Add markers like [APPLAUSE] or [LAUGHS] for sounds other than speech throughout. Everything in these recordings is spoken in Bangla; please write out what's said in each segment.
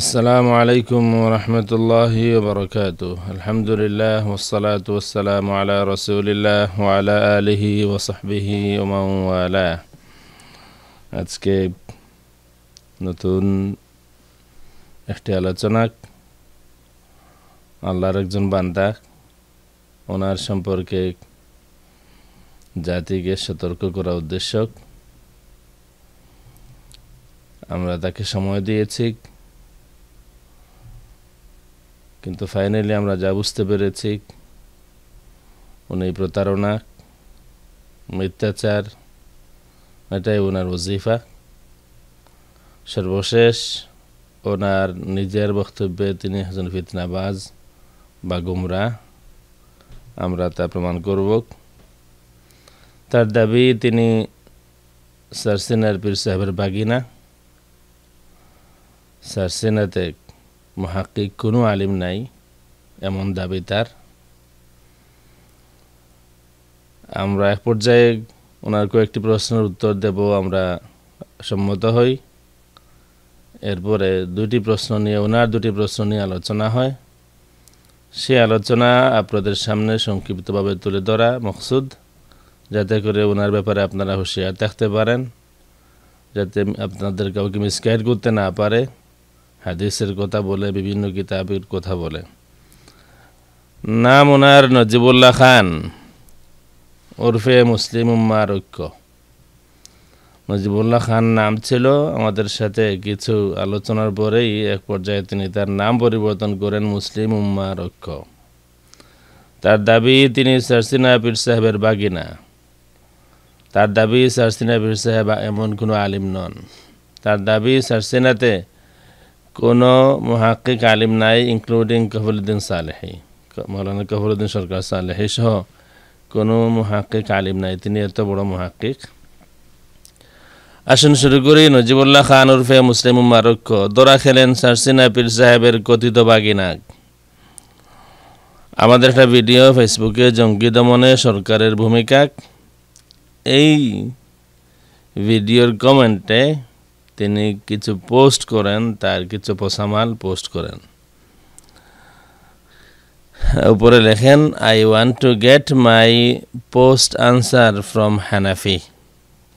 আসসালামু আলাইকুম রহমতুল্লাহি বরকাত আলহামদুলিল্লাহ ওসালাত ওসালাম আলা রসুলিল্লাহ আলা আলহি ওসাহবিহি আলা আজকে নতুন একটি আলোচনা আল্লাহর একজন বান্দা ওনার সম্পর্কে জাতিকে সতর্ক করার উদ্দেশ্য আমরা তাকে সময় দিয়েছি কিন্তু ফাইনালি আমরা যা বুঝতে পেরেছি উনি প্রতারণা মিথ্যাচার এটাই ওনার ওজিফা সর্বশেষ ওনার নিজের বক্তব্যে তিনি একজন ফিতনাবাজ বা গুমরা আমরা তা প্রমাণ করব তার দাবি তিনি সারসিনার পীর সাহেবের বাগিনা সারসিনাতে মহাকিক কোনো আলিম নাই এমন দাবি তার আমরা এক পর্যায়ে ওনার কয়েকটি প্রশ্নের উত্তর দেব আমরা সম্মত হই এরপরে দুটি প্রশ্ন নিয়ে ওনার দুটি প্রশ্ন নিয়ে আলোচনা হয় সে আলোচনা আপনাদের সামনে সংক্ষিপ্তভাবে তুলে ধরা মকসুদ যাতে করে ওনার ব্যাপারে আপনারা হুঁশিয়ার থাকতে পারেন যাতে আপনাদের কাউকে মিসগাইড করতে না পারে হাদিসের কথা বলে বিভিন্ন কিতাবের কথা বলে নাম ওনার নজিবুল্লাহ খান ওরফে মুসলিম উম্মার ঐক্য নজিবুল্লাহ খান নাম ছিল আমাদের সাথে কিছু আলোচনার পরেই এক পর্যায়ে তিনি তার নাম পরিবর্তন করেন মুসলিম উম্মার ঐক্য তার দাবি তিনি সারসিনা পীর সাহেবের বাগিনা তার দাবি সারসিনা পীর সাহেব এমন কোনো আলিম নন তার দাবি সারসিনাতে কোনো মহাকিক আলিম নাই ইনক্লুডিং কফরুদ্দিন সালেহি মৌলানা কফরুদ্দিন সরকার সালেহি সহ কোনো মহাকিক আলিম নাই তিনি এত বড় মহাকিক আসুন শুরু করি নজিবুল্লাহ খান উরফে মুসলিম মারক্ষ দোরা খেলেন সার্সিনা পীর সাহেবের কথিত বাগিনাগ আমাদের একটা ভিডিও ফেসবুকে জঙ্গি দমনে সরকারের ভূমিকা এই ভিডিওর কমেন্টে তিনি কিছু পোস্ট করেন তার কিছু পোসামাল পোস্ট করেন উপরে লেখেন I want to get my post answer from Hanafi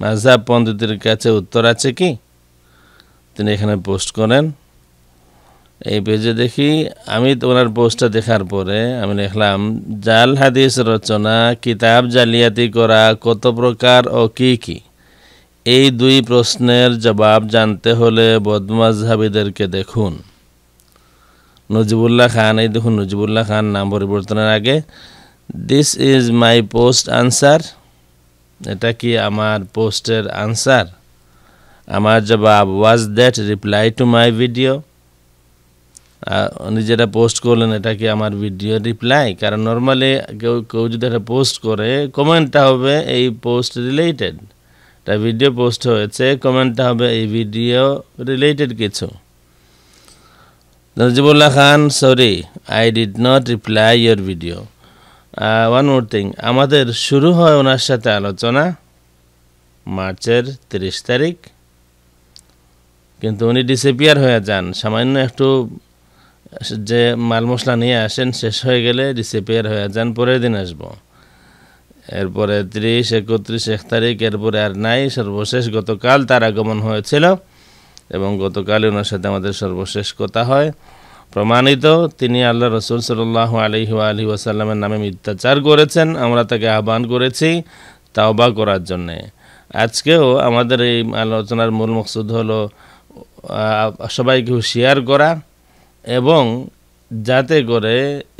মাঝাব পন্ডিতের কাছে উত্তর আছে কি তিনি এখানে পোস্ট করেন এই পেজে দেখি আমি তোমার পোস্টটা দেখার পরে আমি দেখলাম জাল হাদিস রচনা কিতাব জালিয়াতি করা কত প্রকার ও কি কী এই দুই প্রশ্নের জবাব জানতে হলে বদমাজহাবিদেরকে দেখুন নজিবুল্লাহ খান এই দেখুন নজিবুল্লাহ খান নাম পরিবর্তনের আগে this is my post answer এটা কি আমার পোস্টের আনসার আমার জবাব was that reply to my video উনি যেটা পোস্ট করলেন এটা কি আমার ভিডিও রিপ্লাই কারণ নর্মালি কেউ কেউ যদি এটা পোস্ট করে কমেন্টটা হবে এই পোস্ট রিলেটেড একটা ভিডিও পোস্ট হয়েছে কমেন্টটা হবে এই ভিডিও রিলেটেড কিছু Najibullah Khan sorry I did not reply your video one more thing আমাদের শুরু হয় ওনার সাথে আলোচনা মার্চের তিরিশ তারিখ কিন্তু উনি ডিসেপিয়ার হয়ে যান সামান্য একটু যে মাল মশলা নিয়ে আসেন শেষ হয়ে গেলে ডিসেপিয়ার হয়ে যান পরের দিন আসবো এরপরে ত্রিশ একত্রিশ এক তারিখ এরপরে আর নাই সর্বশেষ গতকাল তার আগমন হয়েছিল এবং গতকাল ওনার সাথে আমাদের সর্বশেষ কথা হয় প্রমাণিত তিনি আল্লাহ রসুল সাল্লাহ আলহি আলহি আসাল্লামের নামে মিথ্যাচার করেছেন আমরা তাকে আহ্বান করেছি তাওবা করার জন্যে আজকেও আমাদের এই আলোচনার মূল মকসুদ হলো সবাইকে হুঁশিয়ার করা এবং যাতে করে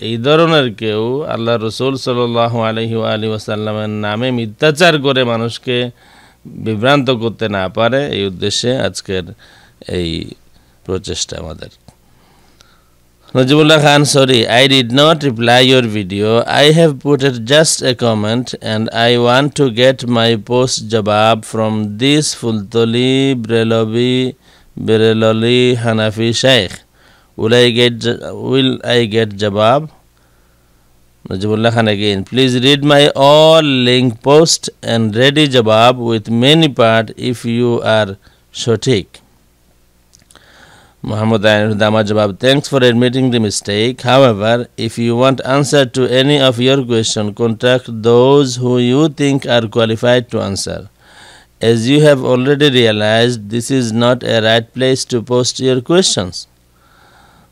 এই ধরনের কেউ আল্লাহ রসুল সাল্লু আলহি আলী ওসাল্লামের নামে মিথ্যাচার করে মানুষকে বিভ্রান্ত করতে না পারে এই উদ্দেশ্যে আজকের এই প্রচেষ্টা আমাদের Najibullah Khan sorry I did not reply your video I have put at just a comment and I want to get my post জবাব from this Fultali Barelvi Bareilly Hanafi sheikh will I get will I get Jabab? Najibullah Khan again. Please read my all link post and ready Jabab with many part if you are Shotik. Muhammad Dama Jabab, thanks for admitting the mistake. However, if you want answer to any of your question, contact those who you think are qualified to answer. As you have already realized, this is not a right place to post your questions.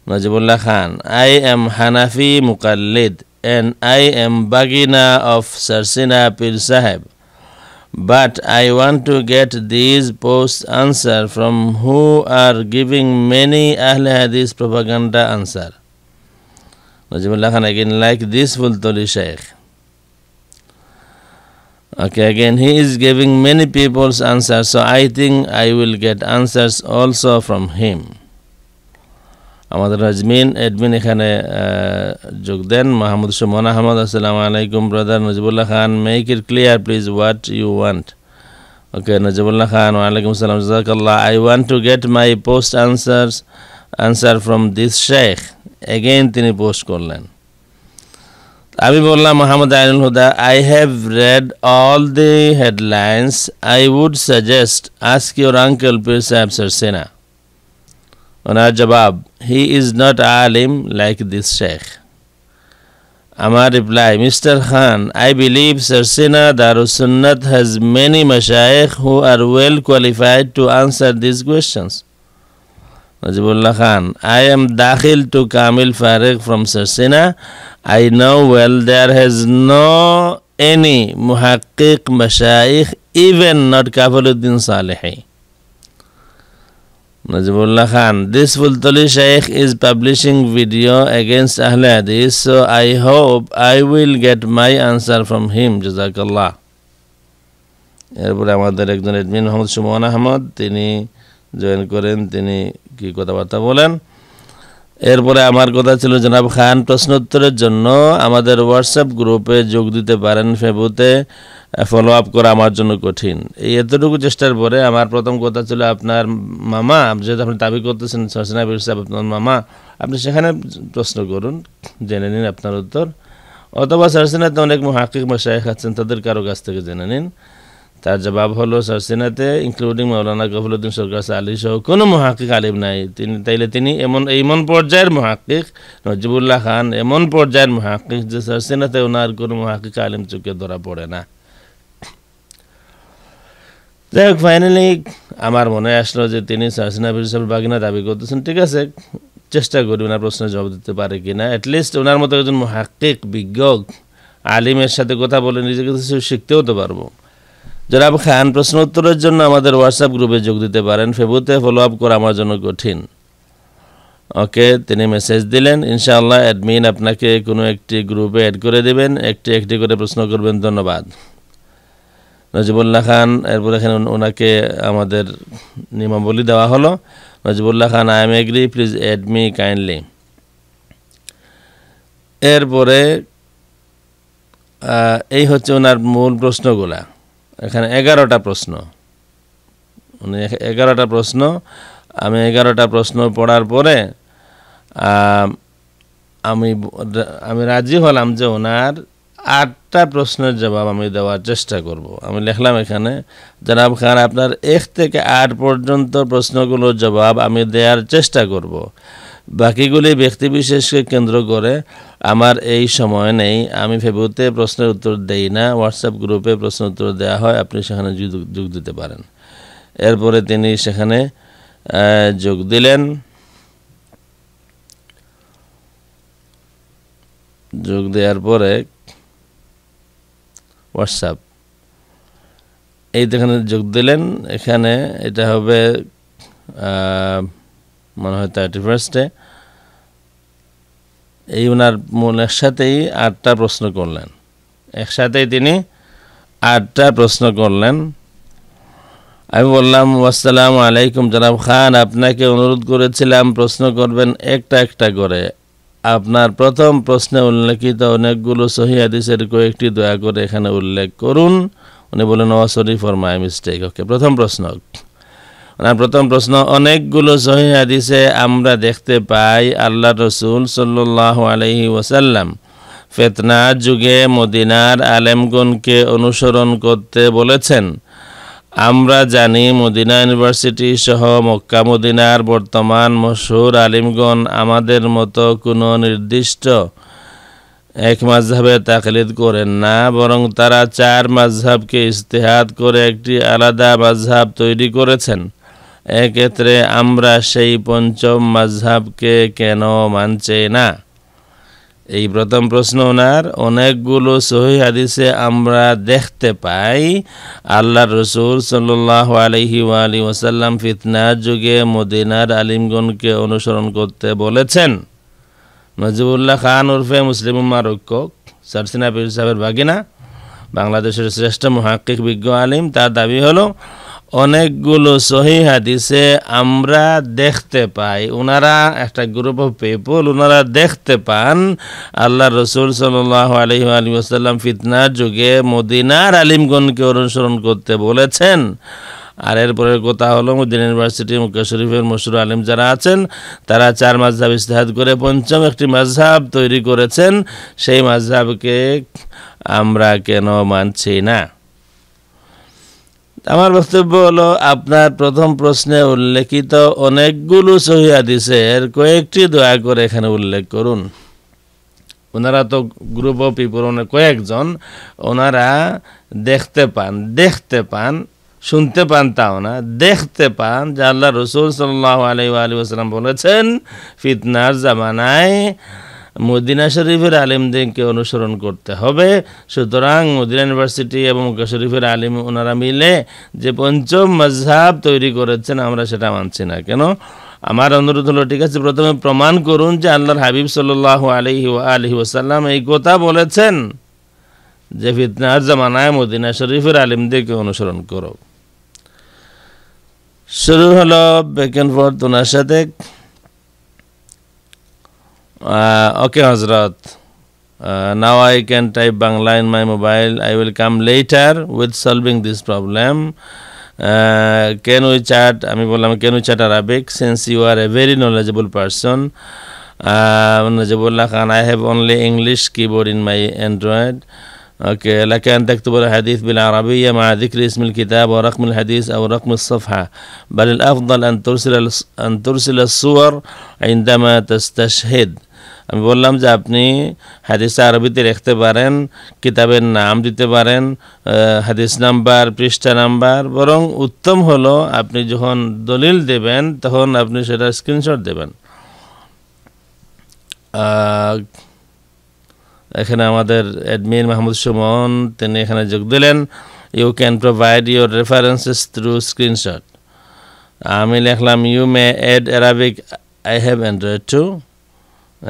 Najibullah Khan, I am Hanafi Mukallid and I am Bagina of Sarsina Pir Sahib. But I want to get these posts answer from who are giving many Ahl Hadith propaganda answer. Najibullah Khan again like this Fultoli Sheikh. Okay, again he is giving many people's answers, so I think I will get answers also from him. আমাদের নাজমিন এডমিন এখানে যোগ দেন মাহমুদ সুমন আহমদ আসসালামু আলাইকুম brother Najibullah Khan make it clear please what you want okay Najibullah Khan ওয়ালাইকুম আসসালাম জাকাল্লাহ I want to get my post answers answer from this sheikh again তিনি পোস্ট করলেন আমি বললাম Mohammad Ainul Huda I have read all the headlines I would suggest ask your uncle পীর সাহেব সেনা ওনার জবাব হি ইজ নট আলিম লাইক দিস শেখ আমার reply mister Khan I believe Sarsina Darussunnat has many মশায়েখ who are well qualified to answer this questions Najibullah Khan, I am Dakhil to Kamil Farag from Sarsina. I know well there has no any muhaqqiq mashaykh, even not Kafaluddin Salehi. Najibullah Khan this Fultali sheikh is publishing video against Ahle Hadith so I hope I will get my answer from him জাজাকাল্লাহ এরপরে আমাদের একজন এডমিন মোহাম্মদ সুমন আহমদ তিনি জয়েন করেন তিনি কি কথাবার্তা বলেন এরপরে আমার কথা ছিল জনাব খান প্রশ্নোত্তরের জন্য আমাদের হোয়াটসঅ্যাপ গ্রুপে যোগ দিতে পারেন ফেবুতে ফলো আপ করা আমার জন্য কঠিন এই এতটুকু চেষ্টার পরে আমার প্রথম কথা ছিল আপনার মামা যেহেতু আপনি দাবি করতেছেন সসেনা সাহেব আপনার মামা আপনি সেখানে প্রশ্ন করুন জেনে নিন আপনার উত্তর অথবা সরসেনাতে অনেক মহাকিক মশাই খাচ্ছেন তাদের কারো কাছ থেকে জেনে নিন তার জবাব হলো সরসিনাতে ইনক্লুডিং মৌলানা গফলুদ্দিন সরকার আলী সহ কোনো মহাকিক আলিম নাই তিনি তাইলে তিনি এমন এমন পর্যায়ের মহাকিক নজিবুল্লাহ খান এমন পর্যায়ের মহাকিক যে সরসিনাতে ওনার কোনো মহাকিক আলিম চোখে ধরা পড়ে না যাই হোক ফাইনালি আমার মনে আসলো যে তিনি সাহসিনা বিশাল বাগিনা দাবি করতেছেন ঠিক আছে চেষ্টা করি ওনার প্রশ্নের জবাব দিতে পারে কি না অ্যাটলিস্ট ওনার মতো একজন মহাকিক বিজ্ঞ আলিমের সাথে কথা বলে নিজেকে শিখতেও তো পারবো জনাব খান প্রশ্ন উত্তরের জন্য আমাদের হোয়াটসঅ্যাপ গ্রুপে যোগ দিতে পারেন ফেবুতে ফলো আপ করা আমার জন্য কঠিন ওকে তিনি মেসেজ দিলেন ইনশাআল্লাহ অ্যাডমিন আপনাকে কোনো একটি গ্রুপে অ্যাড করে দেবেন একটি একটি করে প্রশ্ন করবেন ধন্যবাদ নজিবুল্লাহ খান এরপর এখানে ওনাকে আমাদের নিয়মাবলী দেওয়া হলো Najibullah Khan I am agree please add me kindly এরপরে এই হচ্ছে ওনার মূল প্রশ্নগুলা এখানে এগারোটা প্রশ্ন মানে এগারোটা প্রশ্ন আমি এগারোটা প্রশ্ন পড়ার পরে আমি আমি রাজি হলাম যে ওনার আটটা প্রশ্নের জবাব আমি দেওয়ার চেষ্টা করব আমি লিখলাম এখানে জনাব খান আপনার এক থেকে আট পর্যন্ত প্রশ্নগুলোর জবাব আমি দেওয়ার চেষ্টা করব। বাকিগুলি ব্যক্তিবিশেষকে কেন্দ্র করে আমার এই সময় নেই আমি ফেসবুকতে প্রশ্নের উত্তর দেই না হোয়াটসঅ্যাপ গ্রুপে প্রশ্ন উত্তর দেওয়া হয় আপনি সেখানে যোগ দিতে পারেন এরপরে তিনি সেখানে যোগ দিলেন যোগ দেওয়ার পরে হোয়াটসঅ্যাপ এই এখানে যোগ দিলেন এখানে এটা হবে মনে হয় থার্টি ফার্স্টে এই ওনার মন একসাথেই আটটা প্রশ্ন করলেন একসাথেই তিনি আটটা প্রশ্ন করলেন আমি বললাম আসসালাম আলাইকুম জনাব খান আপনাকে অনুরোধ করেছিলাম প্রশ্ন করবেন একটা একটা করে আপনার প্রথম প্রশ্নে উল্লেখিত অনেকগুলো সহিদের কয়েকটি দয়া করে এখানে উল্লেখ করুন উনি বলেন oh sorry for my mistake okay প্রথম প্রশ্ন ওনার প্রথম প্রশ্ন অনেকগুলো সহি হাদিসে আমরা দেখতে পাই আল্লাহ রসুল সাল্লাহ আলহি ওসাল্লাম ফেতনা যুগে মদিনার আলেমগণকে অনুসরণ করতে বলেছেন আমরা জানি মদিনা ইউনিভার্সিটি সহ মক্কা মদিনার বর্তমান মশহুর আলিমগণ আমাদের মতো কোনো নির্দিষ্ট এক মাঝহাবে তাকলিদ করেন না বরং তারা চার মাঝহাবকে ইস্তেহাত করে একটি আলাদা মাঝহাব তৈরি করেছেন এক্ষেত্রে আমরা সেই পঞ্চম মাঝহাবকে কেন মানছে না এই প্রথম প্রশ্ন ওনার অনেকগুলো সহি হাদিসে আমরা দেখতে পাই আল্লাহ রসুল সাল্লাহ আলহি আলী ওসাল্লাম ফিতনার যুগে মদিনার আলিমগণকে অনুসরণ করতে বলেছেন নজিবুল্লাহ খান উর্ফে মুসলিম রক্ষক সারসিনা পীর সাহেবের বাগিনা বাংলাদেশের শ্রেষ্ঠ মহাক্কিক বিজ্ঞ আলিম তার দাবি হলো অনেকগুলো সহি হাদিসে আমরা দেখতে পাই ওনারা একটা গ্রুপ অফ পিপল ওনারা দেখতে পান আল্লাহ রসুল সাল আলহি আলী ফিতনার যুগে মদিনার আলিমগণকে অনুসরণ করতে বলেছেন আর এরপরের কথা হলো মদিনা ইউনিভার্সিটি মুখ্য শরীফের মশুর আলিম যারা আছেন তারা চার মাঝহাব ইস্তেহাদ করে পঞ্চম একটি মাঝহাব তৈরি করেছেন সেই মাঝহাবকে আমরা কেন মানছি না আমার বক্তব্য হলো আপনার প্রথম প্রশ্নে উল্লেখিত অনেকগুলো সহিয়াদিসের কয়েকটি দয়া করে এখানে উল্লেখ করুন ওনারা তো গ্রুপ অফ অনেক কয়েকজন ওনারা দেখতে পান দেখতে পান শুনতে পান তাও না দেখতে পান যে আল্লাহ রসুল সাল্লাহ আলি আলী আসসালাম বলেছেন ফিতনার জামানায় মদিনা শরীফের আলিমদেরকে অনুসরণ করতে হবে সুতরাং মদিনা ইউনিভার্সিটি এবং শরীফের আলিম ওনারা মিলে যে পঞ্চম মজহাব তৈরি করেছেন আমরা সেটা মানছি না কেন আমার অনুরোধ হলো ঠিক আছে প্রথমে প্রমাণ করুন যে আল্লাহর হাবিব সাল্লাহ আলহি আলহি ওসাল্লাম এই কথা বলেছেন যে ফিতনার জামানায় মদিনা শরীফের আলিমদেরকে অনুসরণ করো শুরু হলো বেকেন ফর তোনার সাথে Uh, okay, Hazrat. Uh, now I can type Bangla in my mobile. I will come later with solving this problem. Uh, can we chat? আমি বললাম can we chat Arabic since you are a very knowledgeable person. Najibullah Khan, I have only English keyboard in my Android. اوكي لك ان تكتب الحديث بالعربيه مع ذكر اسم الكتاب ورقم الحديث او رقم الصفحه بل الافضل ان ترسل ان ترسل الصور عندما تستشهد আমি বললাম যে আপনি হাদিসা আরবিতে লিখতে পারেন কিতাবের নাম দিতে পারেন হাদিস নাম্বার পৃষ্ঠা নাম্বার বরং উত্তম হলো আপনি যখন দলিল দেবেন তখন আপনি সেটা স্ক্রিনশট দেবেন এখানে আমাদের অ্যাডমিন মাহমুদ সুমন তিনি এখানে যোগ দিলেন you can provide your references through screenshot আমি লিখলাম you may add Arabic I have Android too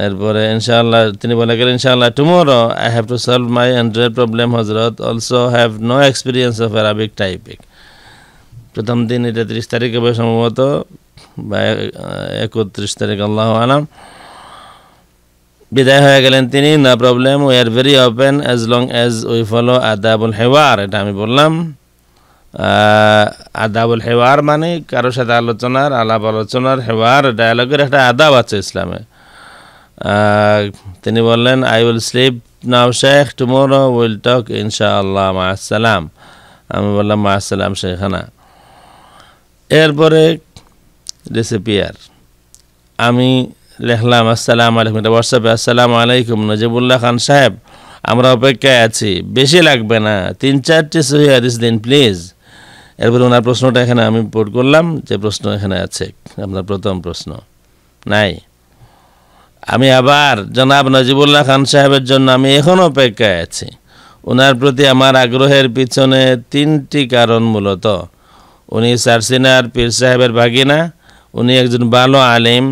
এরপরে ইনশাআল্লাহ তিনি বলে গেলেন ইনশাআল্লাহ tomorrow I have to solve my Android problem হজরত also have no experience of Arabic typing প্রথম দিন এটা তিরিশ তারিখ হবে সম্ভবত বা একত্রিশ তারিখ আল্লাহ আলাম বিদায় হয়ে গেলেন তিনি no problem we are very open as long as we follow আদাবুল হেওয়ার এটা আমি বললাম আদাবুল হেওয়ার মানে কারোর সাথে আলোচনার আলাপ আলোচনার হেওয়ার ডায়ালগের একটা আদাব আছে ইসলামে তিনি বললেন I will sleep now sheikh tomorrow will talk ইনশাআল্লাহ মাসালাম আমি বললাম মাসালাম শেখানা এরপরে রেসিপিয়ার আমি লেখলাম আসসালাম আলাইকুম এটা হোয়াটসঅ্যাপে আসসালাম আলাইকুম নজিবুল্লাহ খান সাহেব আমরা অপেক্ষায় আছি বেশি লাগবে না তিন চারটি সহি হাদিস দিন প্লিজ এরপরে ওনার প্রশ্নটা এখানে আমি পোর্ট করলাম যে প্রশ্ন এখানে আছে আপনার প্রথম প্রশ্ন নাই আমি আবার জনাব নাজিবুল্লাহ খান সাহেবের জন্য আমি এখনও অপেক্ষায় আছি ওনার প্রতি আমার আগ্রহের পিছনে তিনটি কারণ মূলত উনি সারসিনার পীর সাহেবের ভাগিনা উনি একজন ভালো আলিম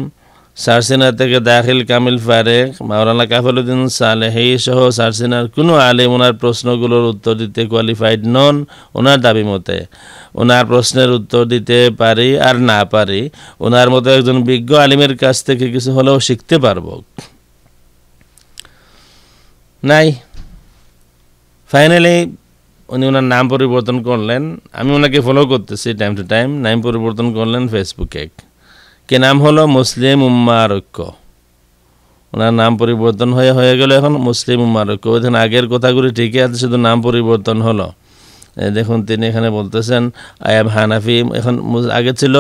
সারসিনা থেকে দাখিল কামিল ফারেক মাওলানা কাফলুদ্দিন সালেহি সহ সারসিনার কোনো আলিম ওনার প্রশ্নগুলোর উত্তর দিতে কোয়ালিফাইড নন ওনার দাবি মতে ওনার প্রশ্নের উত্তর দিতে পারি আর না পারি ওনার মতো একজন বিজ্ঞ আলিমের কাছ থেকে কিছু হলেও শিখতে পারব নাই ফাইনালি উনি ওনার নাম পরিবর্তন করলেন আমি ওনাকে ফলো করতেছি টাইম টু টাইম নাম পরিবর্তন করলেন ফেসবুকে কে নাম হলো মুসলিম উম্মার ঐক্য ওনার নাম পরিবর্তন হয়ে হয়ে গেল এখন মুসলিম উম্মার ঐক্য দেখেন আগের কথাগুলি ঠিকই আছে শুধু নাম পরিবর্তন হলো দেখুন তিনি এখানে বলতেছেন আয়াব হানাফি এখন আগে ছিল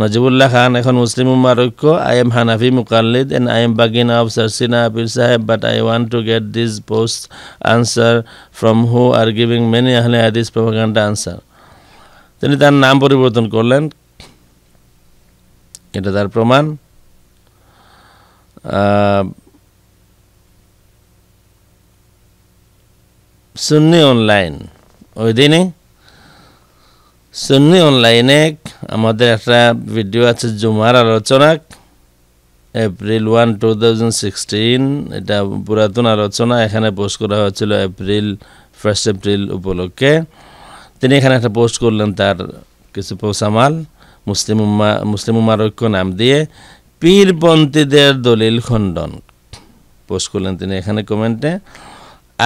নজিবুল্লাহ খান এখন মুসলিম উম্মার ঐক্য আই এম হানাফি মুকাল্লিদ অ্যান্ড আই এম বাগিনা অফ সারসিনা আবির সাহেব but I want to get this post answer from who are giving many Ahle Hadith প্রভাকান্ডা answer তিনি তার নাম পরিবর্তন করলেন এটা তার প্রমাণ সুন্নি অনলাইন ওই দিনে সুন্নি অনলাইনে আমাদের একটা ভিডিও আছে জুমার আলোচনা April one two thousand sixteen এটা পুরাতন আলোচনা এখানে পোস্ট করা হয়েছিল এপ্রিল ফার্স্ট এপ্রিল উপলক্ষে তিনি এখানে একটা পোস্ট করলেন তার কিছু পোসামাল মুসলিম উম্মা মুসলিম উম্মার ঐক্য নাম দিয়ে পীরপন্থীদের দলিল খণ্ডন পোস্ট করলেন তিনি এখানে কমেন্টে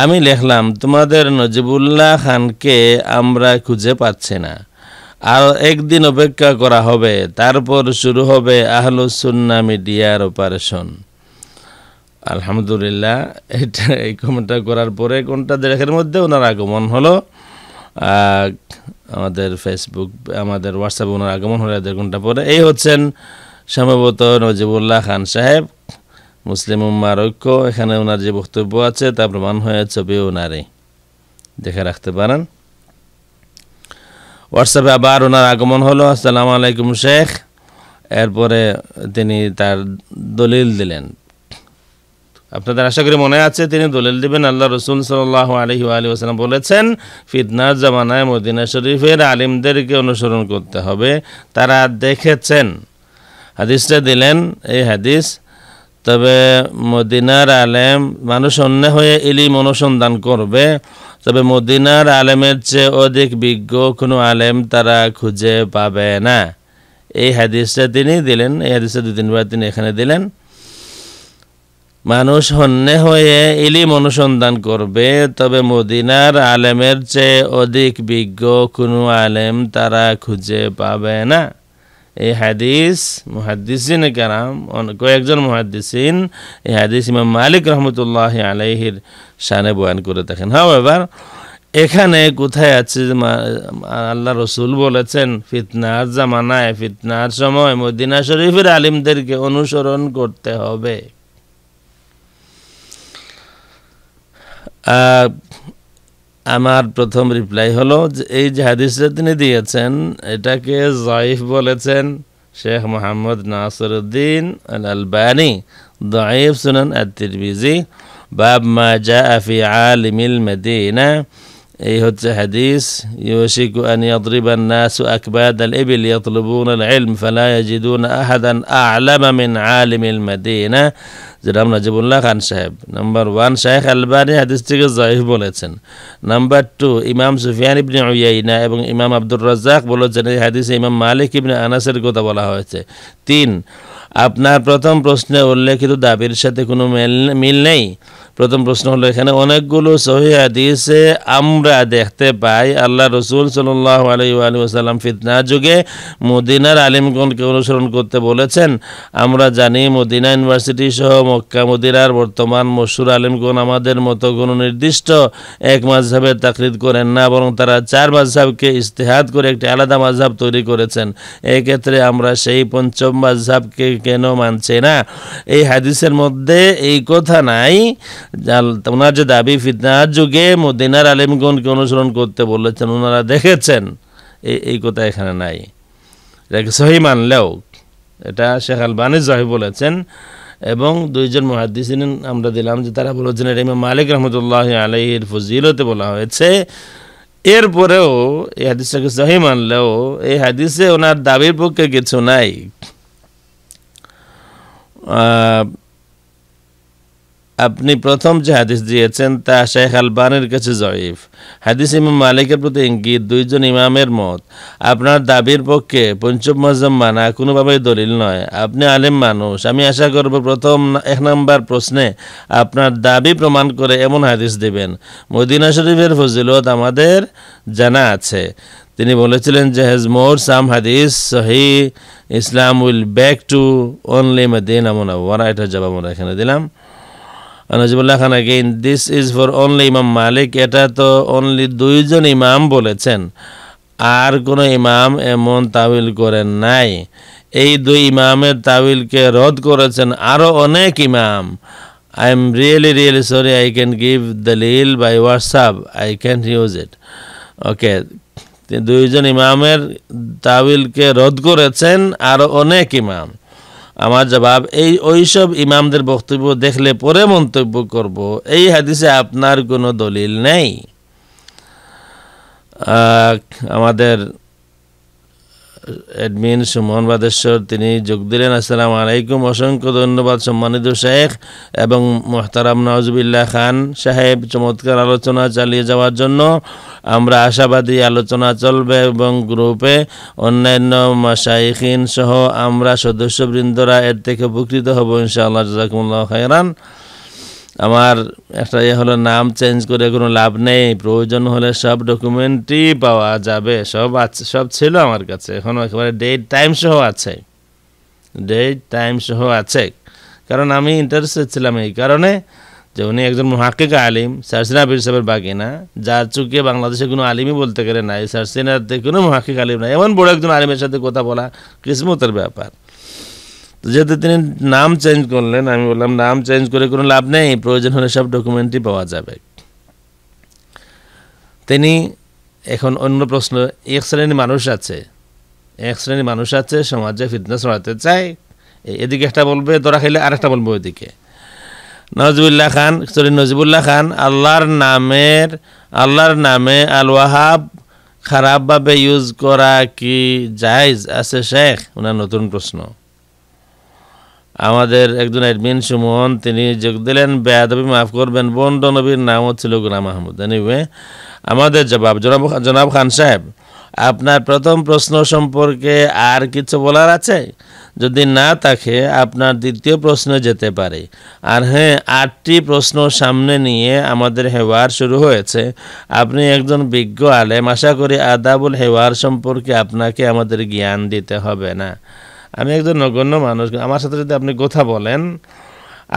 আমি লেখলাম তোমাদের নজিবুল্লাহ খানকে আমরা খুঁজে পাচ্ছি না আর একদিন অপেক্ষা করা হবে তারপর শুরু হবে আহলুসুন্না মিডিয়ার অপারেশন আলহামদুলিল্লাহ এটা এই কমেন্টটা করার পরে কোনটা দেড়ের মধ্যে ওনার আগমন হলো আমাদের ফেসবুক আমাদের হোয়াটসঅ্যাপে ওনার আগমন হলে দেড় ঘন্টা পরে এই হচ্ছেন সম্ভবত নজিবুল্লাহ খান সাহেব মুসলিম উম্মার ঐক্য এখানে ওনার যে বক্তব্য আছে তা প্রমাণ হয়ে ছবি ওনারই দেখে রাখতে পারেন হোয়াটসঅ্যাপে আবার ওনার আগমন হলো আসসালামু আলাইকুম শেখ এরপরে তিনি তার দলিল দিলেন আপনাদের আশা করি মনে আছে তিনি দলিল দিবেন আল্লাহ রসুল সাল আলহি আলী আসসালাম বলেছেন ফিতনার জামানায় মদিনা শরীফের আলিমদেরকে অনুসরণ করতে হবে তারা দেখেছেন হাদিসটা দিলেন এই হাদিস তবে মদিনার আলেম মানুষ অন্য হয়ে ইলিম অনুসন্ধান করবে তবে মদিনার আলেমের চেয়ে অধিক বিজ্ঞ কোনো আলেম তারা খুঁজে পাবে না এই হাদিসটা তিনি দিলেন এই হাদিসটা দু তিনবার তিনি এখানে দিলেন মানুষ হন্যে হয়ে ইলিম অনুসন্ধান করবে তবে মদিনার আলেমের চেয়ে অধিক বিজ্ঞ কোনো আলেম তারা খুঁজে পাবে না এই হাদিস মুহাদ্দিসিন কারাম কয়েকজন মুহাদ্দিসিন এই হাদিস ইমাম মালিক রহমতুল্লাহ আলহির শানে বয়ান করে থাকেন হাও এবার এখানে কোথায় আছে আল্লাহ রসুল বলেছেন ফিতনার জামানায় ফিতনার সময় মদিনা শরীফের আলিমদেরকে অনুসরণ করতে হবে আমার প্রথম রিপ্লাই হলো যে এই যে হাদিসটা তিনি দিয়েছেন এটাকে জয়ীফ বলেছেন শেখ মোহাম্মদ নাসরুদ্দিন আল আলবানি দয়ীফ সুনান আত্মিরবিজি বাব মা জা আফি আলিমিল মদিনা এই হচ্ছে হাদিস ইউশিকু আন ইয়াদরিবা الناس اكباد الابل يطلبون العلم فلا يجدون احدا اعلم من عالم المدينه যেটা নাজিবুল্লাহ খান সাহেব নাম্বার ওয়ান শাহেখ আলবানি হাদিসটিকে জয়ীফ বলেছেন নাম্বার টু ইমাম সুফিয়ান ইবনে উইয়াইনা এবং ইমাম আব্দুর রাজ্জাক বলেছেন এই হাদিসে ইমাম মালিক ইবনে আনাসের কথা বলা হয়েছে তিন আপনার প্রথম প্রশ্নে উল্লেখিত দাবির সাথে কোনো মেল মিল নেই প্রথম প্রশ্ন হলো এখানে অনেকগুলো সহি হাদিসে আমরা দেখতে পাই আল্লাহ রসুল সাল্লাহ আলী আলী ফিতনা যুগে মদিনার আলিমগণকে অনুসরণ করতে বলেছেন আমরা জানি মদিনা ইউনিভার্সিটি সহ মক্কা মদিনার বর্তমান মশুর আলিমগণ আমাদের মতো কোনো নির্দিষ্ট এক মাঝহাবের তাকলিদ করেন না বরং তারা চার মাঝহাবকে ইস্তেহাদ করে একটি আলাদা মাঝহাব তৈরি করেছেন এক্ষেত্রে আমরা সেই পঞ্চম মাঝহাবকে কেন মানছি না এই হাদিসের মধ্যে এই কথা নাই ওনার যে দাবি ফিতনার যুগে মদিনার আলিমগণকে অনুসরণ করতে বলেছেন ওনারা দেখেছেন এই এই কথা এখানে নাই এটাকে সহি মানলেও এটা শেখ আলবানি জহি বলেছেন এবং দুইজন মহাদিসিন আমরা দিলাম যে তারা বলেছেন এটা ইমাম মালিক রহমতুল্লাহ আলহির ফজিলতে বলা হয়েছে এরপরেও এই হাদিসটাকে সহি মানলেও এই হাদিসে ওনার দাবির পক্ষে কিছু নাই আপনি প্রথম যে হাদিস দিয়েছেন তা শেখ আলবানের কাছে জয়ীফ হাদিস ইমাম মালিকের প্রতি ইঙ্গিত দুইজন ইমামের মত আপনার দাবির পক্ষে পঞ্চম মজম মানা কোনোভাবেই দলিল নয় আপনি আলেম মানুষ আমি আশা করব প্রথম এক নম্বর প্রশ্নে আপনার দাবি প্রমাণ করে এমন হাদিস দেবেন মদিনা শরীফের ফজিলত আমাদের জানা আছে তিনি বলেছিলেন যে হ্যাজ মোর সাম হাদিস সহি ইসলাম will back to only Medina Munawwara এটা জবাব আমরা এখানে দিলাম Najibullah Khan again this is for only imam Malik এটা তো অনলি দুইজন ইমাম বলেছেন আর কোনো ইমাম এমন তাবিল করেন নাই এই দুই ইমামের তাবিলকে রদ করেছেন আরও অনেক ইমাম I am really really sorry I can give দলিল by WhatsApp I can use it okay দুইজন ইমামের তাবিলকে রদ করেছেন আরও অনেক ইমাম আমার জবাব এই ওইসব ইমামদের বক্তব্য দেখলে পরে মন্তব্য করব এই হাদিসে আপনার কোনো দলিল নেই আমাদের অ্যাডমিন সুমন বাদেশ্বর তিনি যোগ দিলেন আসসালাম আলাইকুম অসংখ্য ধন্যবাদ সম্মানিত শেখ এবং মোহতারাম নওয়াজবিল্লা খান সাহেব চমৎকার আলোচনা চালিয়ে যাওয়ার জন্য আমরা আশাবাদী আলোচনা চলবে এবং গ্রুপে অন্যান্য মাসাইখিন সহ আমরা সদস্যবৃন্দরা এর থেকে উপকৃত হব ইনশাআল্লাহ জাকুমুল্লাহ খায়রান আমার একটা ইয়ে হলো নাম চেঞ্জ করে কোনো লাভ নেই প্রয়োজন হলে সব ডকুমেন্টই পাওয়া যাবে সব আছে সব ছিল আমার কাছে এখনও একেবারে ডেট টাইম সহ আছে ডেট টাইম সহ আছে কারণ আমি ইন্টারেস্টেড ছিলাম এই কারণে যে উনি একজন মহাকিক আলিম সারসিনা আবির সাহেবের বাকি না যার চুকে বাংলাদেশে কোনো আলিমই বলতে গেলে নাই সারসিনাতে কোনো মহাকিক আলিম নাই এমন বড় একজন আলিমের সাথে কথা বলা কিসমতের ব্যাপার যেহেতু তিনি নাম চেঞ্জ করলেন আমি বললাম নাম চেঞ্জ করে কোনো লাভ নেই প্রয়োজন হলে সব ডকুমেন্টই পাওয়া যাবে তিনি এখন অন্য প্রশ্ন এক শ্রেণীর মানুষ আছে এক শ্রেণীর মানুষ আছে সমাজে ফিটনেস ছড়াতে চায় এদিকে একটা বলবে দরা খাইলে আরেকটা বলবে ওইদিকে নজিবুল্লাহ খান সরি নজিবুল্লাহ খান আল্লাহর নামের আল্লাহর নামে আল ওয়াহাব খারাপভাবে ইউজ করা কি জায়জ আছে শেখ ওনার নতুন প্রশ্ন আমাদের একজন অ্যাডমিন সুমন তিনি যোগ দিলেন বেয়াদবি মাফ করবেন বন্ড নবীর নাম হচ্ছিল গুনা মাহমুদ এনিওয়ে আমাদের জবাব জনাব জনাব খান সাহেব আপনার প্রথম প্রশ্ন সম্পর্কে আর কিছু বলার আছে যদি না থাকে আপনার দ্বিতীয় প্রশ্ন যেতে পারে আর হ্যাঁ আটটি প্রশ্ন সামনে নিয়ে আমাদের হেওয়ার শুরু হয়েছে আপনি একজন বিজ্ঞ আলেম আশা করি আদাবুল হেওয়ার সম্পর্কে আপনাকে আমাদের জ্ঞান দিতে হবে না আমি একজন নগণ্য মানুষ আমার সাথে যদি আপনি কথা বলেন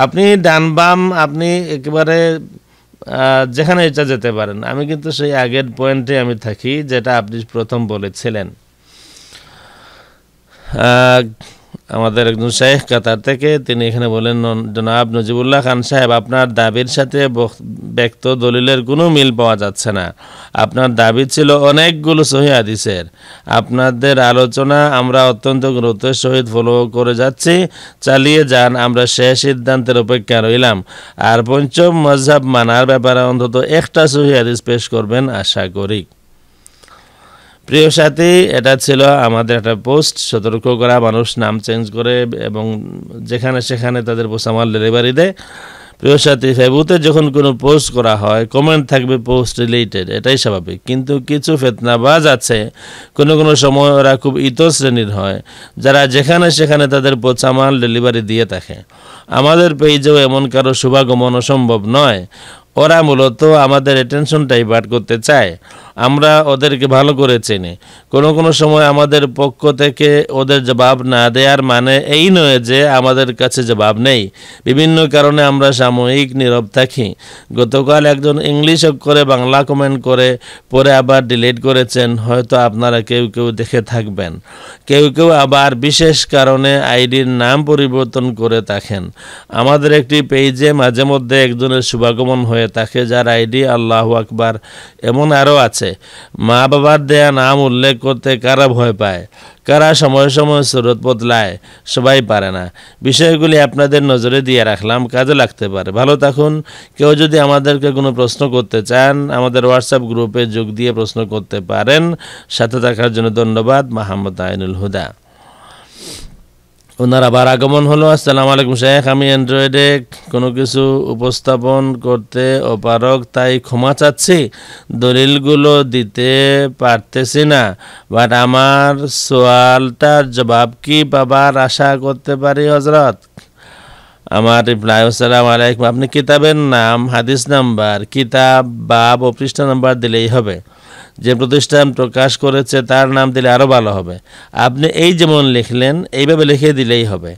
আপনি ডান বাম আপনি একেবারে যেখানে এটা যেতে পারেন আমি কিন্তু সেই আগের পয়েন্টে আমি থাকি যেটা আপনি প্রথম বলেছিলেন আমাদের একজন শেখ কাতার থেকে তিনি এখানে বলেন জনাব নজিবুল্লাহ খান সাহেব আপনার দাবির সাথে ব্যক্ত দলিলের কোনো মিল পাওয়া যাচ্ছে না আপনার দাবি ছিল অনেকগুলো সহি আপনাদের আলোচনা আমরা অত্যন্ত গুরুত্বের সহিত ফলো করে যাচ্ছি চালিয়ে যান আমরা শেষ সিদ্ধান্তের অপেক্ষা রইলাম আর পঞ্চম মজাব মানার ব্যাপারে অন্তত একটা সহি পেশ করবেন আশা করি প্রিয় সাথী এটা ছিল আমাদের একটা পোস্ট সতর্ক করা মানুষ নাম চেঞ্জ করে এবং যেখানে সেখানে তাদের আমার ডেলিভারি দেয় প্রিয় সাথী ফেসবুকে যখন কোনো পোস্ট করা হয় কমেন্ট থাকবে পোস্ট রিলেটেড এটাই স্বাভাবিক কিন্তু কিছু ফেতনাবাজ আছে কোনো কোনো সময় ওরা খুব ইত শ্রেণীর হয় যারা যেখানে সেখানে তাদের পোচামাল ডেলিভারি দিয়ে থাকে আমাদের পেজেও এমন কারো শুভাগমন অসম্ভব নয় ওরা মূলত আমাদের অ্যাটেনশনটাই বাট করতে চায় আমরা ওদেরকে ভালো করে চিনি কোনো কোনো সময় আমাদের পক্ষ থেকে ওদের জবাব না দেওয়ার মানে এই নয় যে আমাদের কাছে জবাব নেই বিভিন্ন কারণে আমরা সাময়িক নীরব থাকি গতকাল একজন ইংলিশ করে বাংলা কমেন্ট করে পরে আবার ডিলিট করেছেন হয়তো আপনারা কেউ কেউ দেখে থাকবেন কেউ কেউ আবার বিশেষ কারণে আইডির নাম পরিবর্তন করে থাকেন আমাদের একটি পেজে মাঝে মধ্যে একজনের শুভাগমন হয়ে থাকে যার আইডি আল্লাহ আকবার এমন আরও আছে মা বাবার দেয়া নাম উল্লেখ করতে কারা ভয় পায় কারা সময় সময় সুরত বদলায় সবাই পারে না বিষয়গুলি আপনাদের নজরে দিয়ে রাখলাম কাজে লাগতে পারে ভালো থাকুন কেউ যদি আমাদেরকে কোনো প্রশ্ন করতে চান আমাদের হোয়াটসঅ্যাপ গ্রুপে যোগ দিয়ে প্রশ্ন করতে পারেন সাথে থাকার জন্য ধন্যবাদ মাহমুদ আইনুল হুদা ওনার আবার আগমন হলো আসসালাম আলাইকুম শেখ আমি অ্যান্ড্রয়েডে কোনো কিছু উপস্থাপন করতে অপারক তাই ক্ষমা চাচ্ছি দলিলগুলো দিতে পারতেছি না বাট আমার সোয়ালটার জবাব কি পাবার আশা করতে পারি হজরত আমার রিপ্লাই আসসালাম আলাইকুম আপনি কিতাবের নাম হাদিস নাম্বার কিতাব বা ও পৃষ্ঠা নাম্বার দিলেই হবে যে প্রতিষ্ঠান প্রকাশ করেছে তার নাম দিলে আরও ভালো হবে আপনি এই যেমন লিখলেন এইভাবে লিখে দিলেই হবে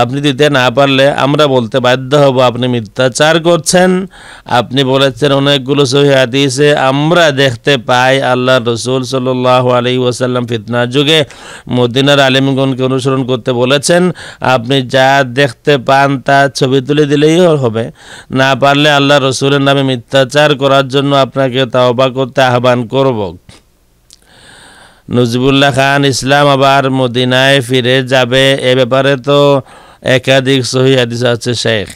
আপনি দিতে না পারলে আমরা বলতে বাধ্য হব আপনি মিথ্যাচার করছেন আপনি বলেছেন অনেকগুলো সহি হাদিসে আমরা দেখতে পাই আল্লাহ রসুল সাল্লাহ আলী ওসাল্লাম ফিতনার যুগে মদিনার আলিমগণকে অনুসরণ করতে বলেছেন আপনি যা দেখতে পান তা ছবি তুলে দিলেই হবে না পারলে আল্লাহ রসুলের নামে মিথ্যাচার করার জন্য আপনাকে তাওবা করতে আহ্বান করব যুবক নজিবুল্লাহ খান ইসলাম আবার মদিনায় ফিরে যাবে এ ব্যাপারে তো একাধিক সহি হাদিস আছে শেখ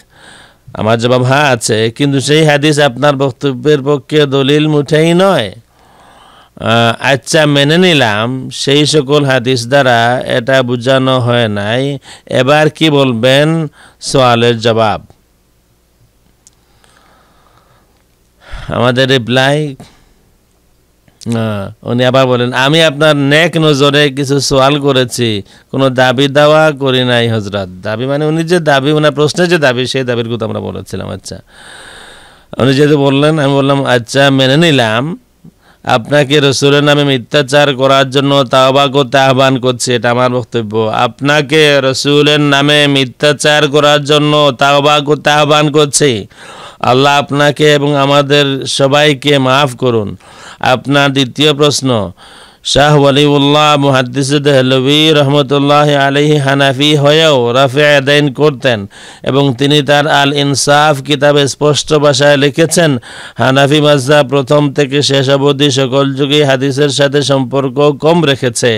আমার জবাব হ্যাঁ আছে কিন্তু সেই হাদিস আপনার বক্তব্যের পক্ষে দলিল মুঠেই নয় আচ্ছা মেনে নিলাম সেই সকল হাদিস দ্বারা এটা বোঝানো হয় নাই এবার কি বলবেন সোয়ালের জবাব আমাদের রিপ্লাই উনি আবার বলেন আমি আপনার নেক নজরে কিছু সোয়াল করেছি কোনো দাবি দাওয়া করি নাই হজরত দাবি মানে উনি যে দাবি ওনার প্রশ্নের যে দাবি সেই দাবির কথা আমরা বলেছিলাম আচ্ছা উনি যেহেতু বললেন আমি বললাম আচ্ছা মেনে নিলাম আপনাকে রসুলের নামে মিথ্যাচার করার জন্য তাওবা করতে আহ্বান করছি এটা আমার বক্তব্য আপনাকে রসুলের নামে মিথ্যাচার করার জন্য তাওবা করতে আহ্বান করছি আল্লাহ আপনাকে এবং আমাদের সবাইকে মাফ করুন আপনার দ্বিতীয় প্রশ্ন শাহ ওয়ালিউল্লাহ মুহাদ্দিস দেহলভি রহমতুল্লাহ আলহি হানাফি হয়েও রাফে আদাইন করতেন এবং তিনি তার আল ইনসাফ কিতাবে স্পষ্ট ভাষায় লিখেছেন হানাফি মাজদা প্রথম থেকে শেষ অবধি সকল যুগে হাদিসের সাথে সম্পর্ক কম রেখেছে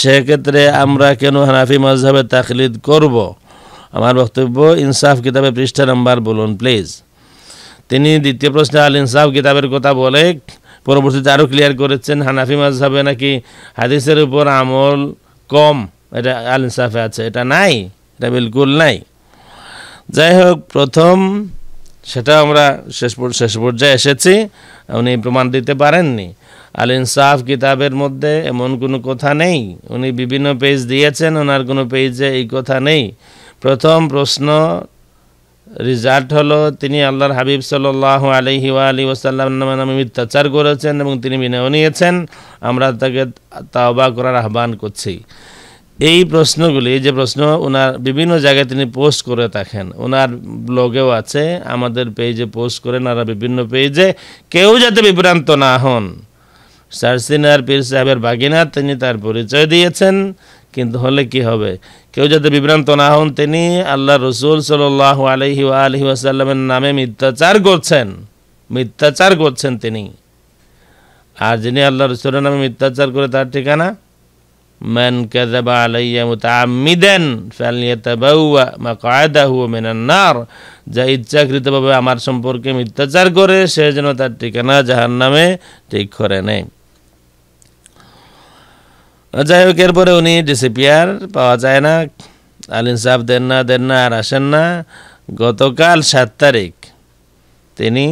সেক্ষেত্রে আমরা কেন হানাফি মাজহাবে তাকলিদ করব আমার বক্তব্য ইনসাফ কিতাবে পৃষ্ঠা নাম্বার বলুন প্লিজ তিনি দ্বিতীয় প্রশ্নে আল ইনসাফ কিতাবের কথা বলে পরবর্তীতে আরও ক্লিয়ার করেছেন হানাফি মাঝহাবে নাকি হাদিসের উপর আমল কম এটা আল ইনসাফে আছে এটা নাই এটা বিলকুল নাই যাই হোক প্রথম সেটা আমরা শেষ শেষ পর্যায়ে এসেছি উনি প্রমাণ দিতে পারেননি আল ইনসাফ কিতাবের মধ্যে এমন কোনো কথা নেই উনি বিভিন্ন পেজ দিয়েছেন ওনার কোনো পেজে এই কথা নেই প্রথম প্রশ্ন রিজাল্ট হলো তিনি আল্লাহর হাবিব সাল্লাহ আলহি আলি ওসাল্লাম নামে মিথ্যাচার করেছেন এবং তিনি বিনয় নিয়েছেন আমরা তাকে তাওবা করার আহ্বান করছি এই প্রশ্নগুলি যে প্রশ্ন ওনার বিভিন্ন জায়গায় তিনি পোস্ট করে থাকেন ওনার ব্লগেও আছে আমাদের পেজে পোস্ট করেন আর বিভিন্ন পেজে কেউ যাতে বিভ্রান্ত না হন সারসিনার পীর সাহেবের বাগিনা তিনি তার পরিচয় দিয়েছেন কিন্তু হলে কি হবে কেউ যাতে বিভ্রান্ত না হন তিনি আল্লাহ রসুল সাল আলহি আলহি আসাল্লামের নামে মিথ্যাচার করছেন মিথ্যাচার করছেন তিনি আর যিনি আল্লাহ রসুলের নামে মিথ্যাচার করে তার ঠিকানা ম্যান কেদাবা আলাইয়া মুতামিদেন ফালিয়াতাবাউয়া মা যা ইচ্ছাকৃতভাবে আমার সম্পর্কে মিথ্যাচার করে সে যেন তার ঠিকানা নামে ঠিক করে নেয় যাই হোক এরপরে উনি ডিসিপিআর পাওয়া যায় না আল ইনসাফ দেন না দেন না আর আসেন না গতকাল সাত তারিখ তিনি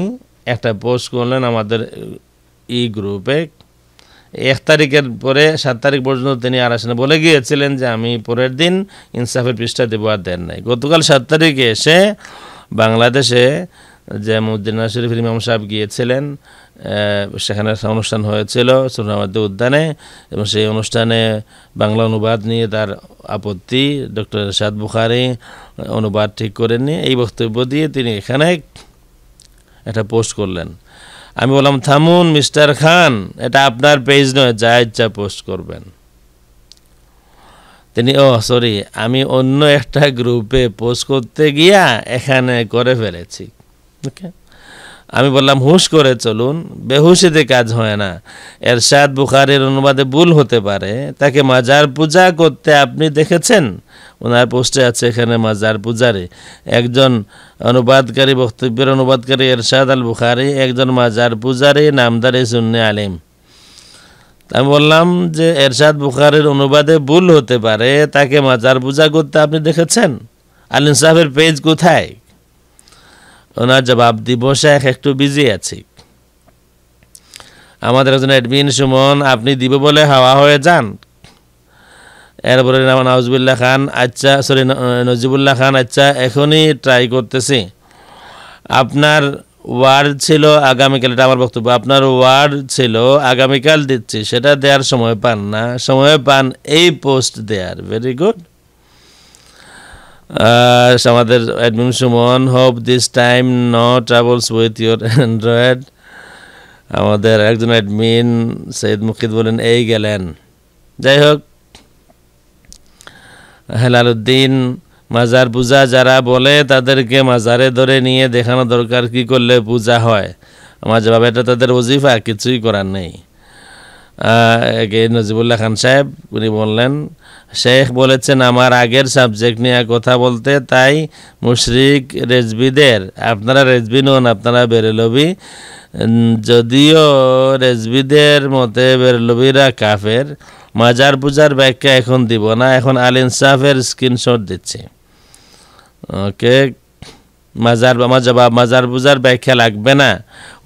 একটা পোস্ট করলেন আমাদের ই গ্রুপে এক তারিখের পরে সাত তারিখ পর্যন্ত তিনি আর আসেন বলে গিয়েছিলেন যে আমি পরের দিন ইনসাফের পৃষ্ঠা দেবো আর দেন নাই গতকাল সাত তারিখে এসে বাংলাদেশে যে নাসির শরীফের ইমাম সাহেব গিয়েছিলেন সেখানে একটা অনুষ্ঠান হয়েছিল সোনামাদ্দি উদ্যানে এবং সেই অনুষ্ঠানে বাংলা অনুবাদ নিয়ে তার আপত্তি ডক্টর সাদ বুখারি অনুবাদ ঠিক করেননি এই বক্তব্য দিয়ে তিনি এখানে এটা পোস্ট করলেন আমি বললাম থামুন মিস্টার খান এটা আপনার পেজ নয় যা ইচ্ছা পোস্ট করবেন তিনি ও সরি আমি অন্য একটা গ্রুপে পোস্ট করতে গিয়া এখানে করে ফেলেছি ওকে আমি বললাম হুশ করে চলুন বেহুশিতে কাজ হয় না এরশাদ বুখারের অনুবাদে ভুল হতে পারে তাকে মাজার পূজা করতে আপনি দেখেছেন ওনার পোস্টে আছে এখানে মাজার পূজারে একজন অনুবাদকারী বক্তব্যের অনুবাদকারী এরশাদ আল বুখারি একজন মাজার পূজারে নামদারে সুন্নি আলিম আমি বললাম যে এরশাদ বুখারের অনুবাদে ভুল হতে পারে তাকে মাজার পূজা করতে আপনি দেখেছেন আলিম সাহেবের পেজ কোথায় ওনার জবাব দিব শেখ একটু বিজি আছি আমাদের একজন অ্যাডমিন সুমন আপনি দিব বলে হাওয়া হয়ে যান এরপরে নাউজবুল্লাহ খান আচ্ছা সরি নজিবুল্লাহ খান আচ্ছা এখনই ট্রাই করতেছি আপনার ওয়ার্ড ছিল আগামীকাল এটা আমার বক্তব্য আপনার ওয়ার্ড ছিল আগামীকাল দিচ্ছি সেটা দেওয়ার সময় পান না সময় পান এই পোস্ট দেয়ার ভেরি গুড আমাদের admin Suman hope this time no travels with your Android আমাদের একজন অ্যাডমিন সৈয়দ মুখিদ বলেন এই গেলেন যাই হোক উদ্দিন মাজার পূজা যারা বলে তাদেরকে মাজারে ধরে নিয়ে দেখানো দরকার কি করলে পূজা হয় আমার জবাবে এটা তাদের অজিফা কিছুই করার নেই নজিবুল্লাহ খান সাহেব উনি বললেন শেখ বলেছেন আমার আগের সাবজেক্ট নিয়ে কথা বলতে তাই মুশরিক রেজবিদের আপনারা রেজবি নন আপনারা বেরেলবি যদিও রেজবিদের মতে বেরেলবিরা কাফের মাজার পূজার ব্যাখ্যা এখন দিব না এখন আল ইনসাফের স্ক্রিনশট দিচ্ছি ওকে মাজার বা মাজার পূজার ব্যাখ্যা লাগবে না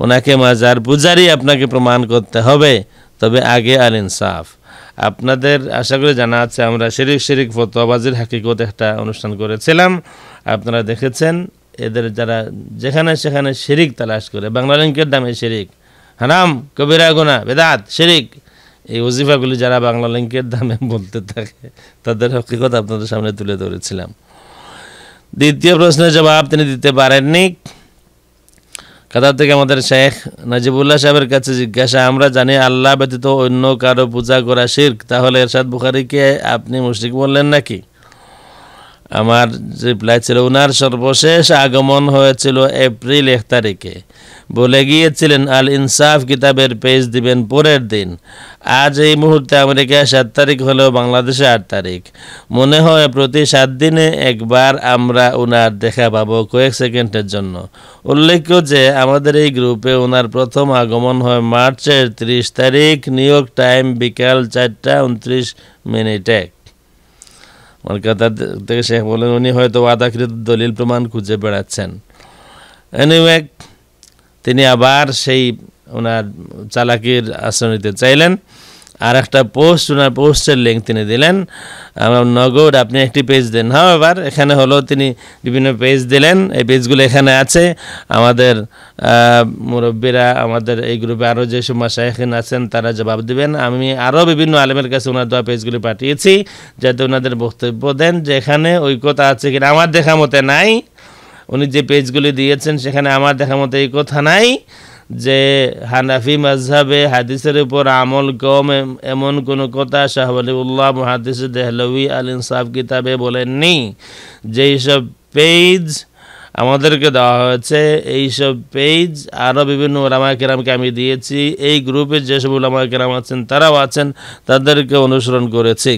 ওনাকে মাজার পূজারই আপনাকে প্রমাণ করতে হবে তবে আগে আল ইনসাফ আপনাদের আশা করি জানা আছে আমরা শিরিক শিরিক ফতোয়াবাজির হাকিকত একটা অনুষ্ঠান করেছিলাম আপনারা দেখেছেন এদের যারা যেখানে সেখানে শিরিক তালাশ করে বাংলা লিঙ্কের দামে শিরিক হারাম কবিরা গোনা বেদাত শিরিক এই অজিফাগুলি যারা বাংলা লিঙ্কের দামে বলতে থাকে তাদের হকিকত আপনাদের সামনে তুলে ধরেছিলাম দ্বিতীয় প্রশ্নের জবাব তিনি দিতে পারেননি কাতার থেকে আমাদের শেখ নাজিবুল্লাহ সাহেবের কাছে জিজ্ঞাসা আমরা জানি আল্লাহ ব্যতীত অন্য কারো পূজা করা শির্ক তাহলে এরশাদ বুখারিকে আপনি মুশরিক বললেন নাকি আমার রিপ্লাই ছিল ওনার সর্বশেষ আগমন হয়েছিল এপ্রিল এক তারিখে বলে গিয়েছিলেন আল ইনসাফ কিতাবের পেজ দিবেন পরের দিন আজ এই মুহূর্তে আমেরিকায় সাত তারিখ হলেও বাংলাদেশে আট তারিখ মনে হয় প্রতি সাত দিনে একবার আমরা ওনার দেখা পাবো কয়েক সেকেন্ডের জন্য উল্লেখ্য যে আমাদের এই গ্রুপে ওনার প্রথম আগমন হয় মার্চের ৩০ তারিখ নিউ ইয়র্ক টাইম বিকাল চারটা উনত্রিশ মিনিটে কলকাতা থেকে শেখ বলেন উনি হয়তো আদাকৃত দলিল প্রমাণ খুঁজে বেড়াচ্ছেন এনিওয়ে তিনি আবার সেই ওনার চালাকির আশ্রয় নিতে চাইলেন আর একটা পোস্ট ওনার পোস্টের লিঙ্ক তিনি দিলেন আমার নগদ আপনি একটি পেজ দেন হ্যাঁ এবার এখানে হলো তিনি বিভিন্ন পেজ দিলেন এই পেজগুলো এখানে আছে আমাদের মুরব্বীরা আমাদের এই গ্রুপে আরও যে সময় শাহেখিন আছেন তারা জবাব দিবেন আমি আরও বিভিন্ন আলেমের কাছে ওনার দেওয়া পেজগুলি পাঠিয়েছি যাতে ওনাদের বক্তব্য দেন যে এখানে ঐক্যতা আছে কিনা আমার দেখা মতে নাই উনি যে পেজগুলি দিয়েছেন সেখানে আমার দেখা মতো এই কথা নাই যে হানাফি মাজহাবে হাদিসের উপর আমল কম এমন কোনো কথা উল্লাহ মহাদিস দেহলভি আলিন ইনসাফ কিতাবে বলেননি যেই সব পেজ আমাদেরকে দেওয়া হয়েছে এই সব পেজ আরও বিভিন্ন ওলামা কেরামকে আমি দিয়েছি এই গ্রুপে যেসব ওলামা কেরাম আছেন তারাও আছেন তাদেরকে অনুসরণ করেছি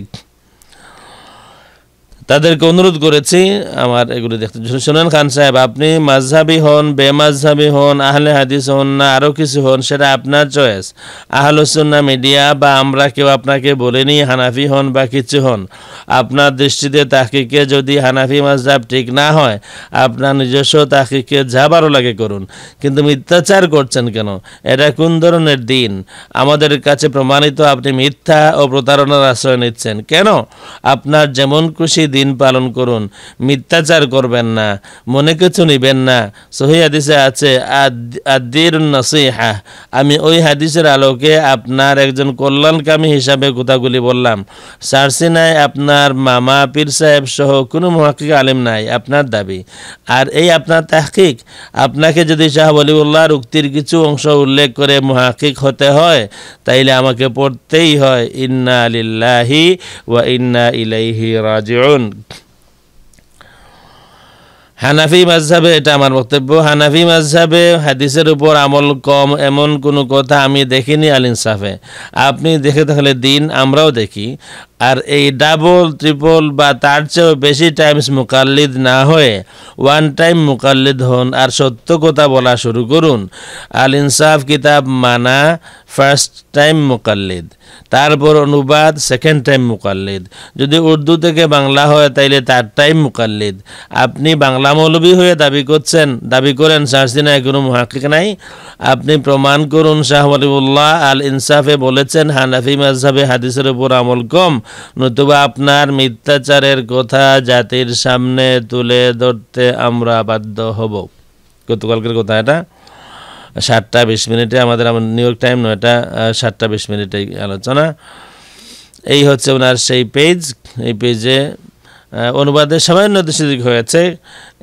তাদেরকে অনুরোধ করেছি আমার এগুলো দেখতে শোনান খান সাহেব আপনি মাঝহাবি হন বেমাঝহাবি হন আহলে হাদিস হন না আরও কিছু হন সেটা আপনার চয়েস আহলসুন্না মিডিয়া বা আমরা কেউ আপনাকে বলিনি হানাফি হন বা কিছু হন আপনার দৃষ্টিতে তাকিকে যদি হানাফি মাঝহাব ঠিক না হয় আপনার নিজস্ব তাকিকে যা ভালো লাগে করুন কিন্তু মিথ্যাচার করছেন কেন এটা কোন ধরনের দিন আমাদের কাছে প্রমাণিত আপনি মিথ্যা ও প্রতারণার আশ্রয় নিচ্ছেন কেন আপনার যেমন খুশি দিন দিন পালন করুন মিথ্যাচার করবেন না মনে কিছু নিবেন না সহি হাদিসে আছে আদির নসিহা আমি ওই হাদিসের আলোকে আপনার একজন কল্যাণকামী হিসাবে কথাগুলি বললাম সার্সিনায় আপনার মামা পীর সাহেব সহ কোনো মহাকিক আলিম নাই আপনার দাবি আর এই আপনার তাহকিক আপনাকে যদি শাহ বলিউল্লাহর উক্তির কিছু অংশ উল্লেখ করে মহাকিক হতে হয় তাইলে আমাকে পড়তেই হয় ইন্না আলিল্লাহি ওয়া ইন্না ইলাইহি রাজিউন হানাফি মাঝহাবে এটা আমার বক্তব্য হানাফি মাঝহাবে হাদিসের উপর আমল কম এমন কোনো কথা আমি দেখিনি আল ইনসাফে আপনি দেখে থাকলে দিন আমরাও দেখি আর এই ডাবল ট্রিপল বা তার চেয়েও বেশি টাইমস মুকাল্লিদ না হয়ে ওয়ান টাইম মুকাল্লিদ হন আর সত্য কথা বলা শুরু করুন আল ইনসাফ কিতাব মানা ফার্স্ট টাইম মুকাল্লিদ তারপর অনুবাদ সেকেন্ড টাইম মুকাল্লিদ যদি উর্দু থেকে বাংলা হয় তাইলে তার টাইম মুকাল্লিদ আপনি বাংলা মৌলবী হয়ে দাবি করছেন দাবি করেন শাহসিনা কোনো মহাকিক নাই আপনি প্রমাণ করুন শাহ আলিউল্লাহ আল ইনসাফে বলেছেন হানাফি মাজহাবে হাদিসের উপর আমল কম নতুবা আপনার মিথ্যাচারের কথা জাতির সামনে তুলে ধরতে আমরা বাধ্য হব গতকালকের কথা এটা সাতটা বিশ মিনিটে আমাদের আমার নিউ ইয়র্ক টাইম নয়টা সাতটা বিশ মিনিটে আলোচনা এই হচ্ছে ওনার সেই পেজ এই পেজে অনুবাদে সামান্য দোষিক হয়েছে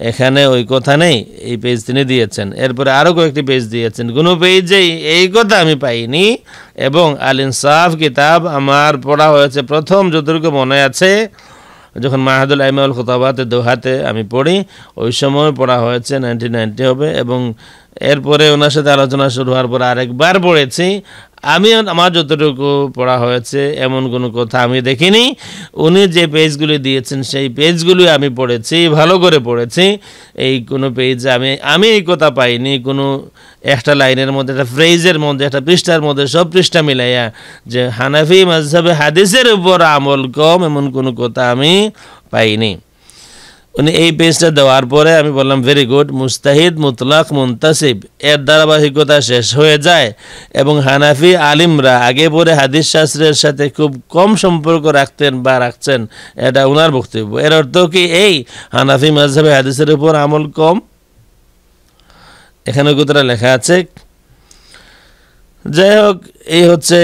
এখানে ওই কথা নেই এই পেজ তিনি দিয়েছেন এরপরে আরও কয়েকটি পেজ দিয়েছেন কোনো পেজেই এই কথা আমি পাইনি এবং আল ইনসাফ কিতাব আমার পড়া হয়েছে প্রথম যতটুকু মনে আছে যখন মাহাদুল আইমাউল খোতাবাতে দোহাতে আমি পড়ি ওই সময় পড়া হয়েছে নাইনটিন নাইনটি হবে এবং এরপরে ওনার সাথে আলোচনা শুরু হওয়ার পর আরেকবার পড়েছি আমি আমার যতটুকু পড়া হয়েছে এমন কোনো কথা আমি দেখিনি উনি যে পেজগুলি দিয়েছেন সেই পেজগুলি আমি পড়েছি ভালো করে পড়েছি এই কোনো পেজে আমি আমি এই কথা পাইনি কোনো একটা লাইনের মধ্যে একটা ফ্রেজের মধ্যে একটা পৃষ্ঠার মধ্যে সব পৃষ্ঠা মিলাইয়া যে হানাফি মাঝহাবে হাদিসের উপর আমল কম এমন কোনো কথা আমি পাইনি উনি এই পেজটা দেওয়ার পরে আমি বললাম ভেরি গুড মুস্তাহিদ মুতলাক মুন্তাসিব এর ধারাবাহিকতা শেষ হয়ে যায় এবং হানাফি আলিমরা আগে পরে হাদিস শাস্ত্রের সাথে খুব কম সম্পর্ক রাখতেন বা রাখছেন এটা ওনার বক্তব্য এর অর্থ কি এই হানাফি মাঝহাবে হাদিসের উপর আমল কম এখানে কোথায় লেখা আছে যাই হোক এই হচ্ছে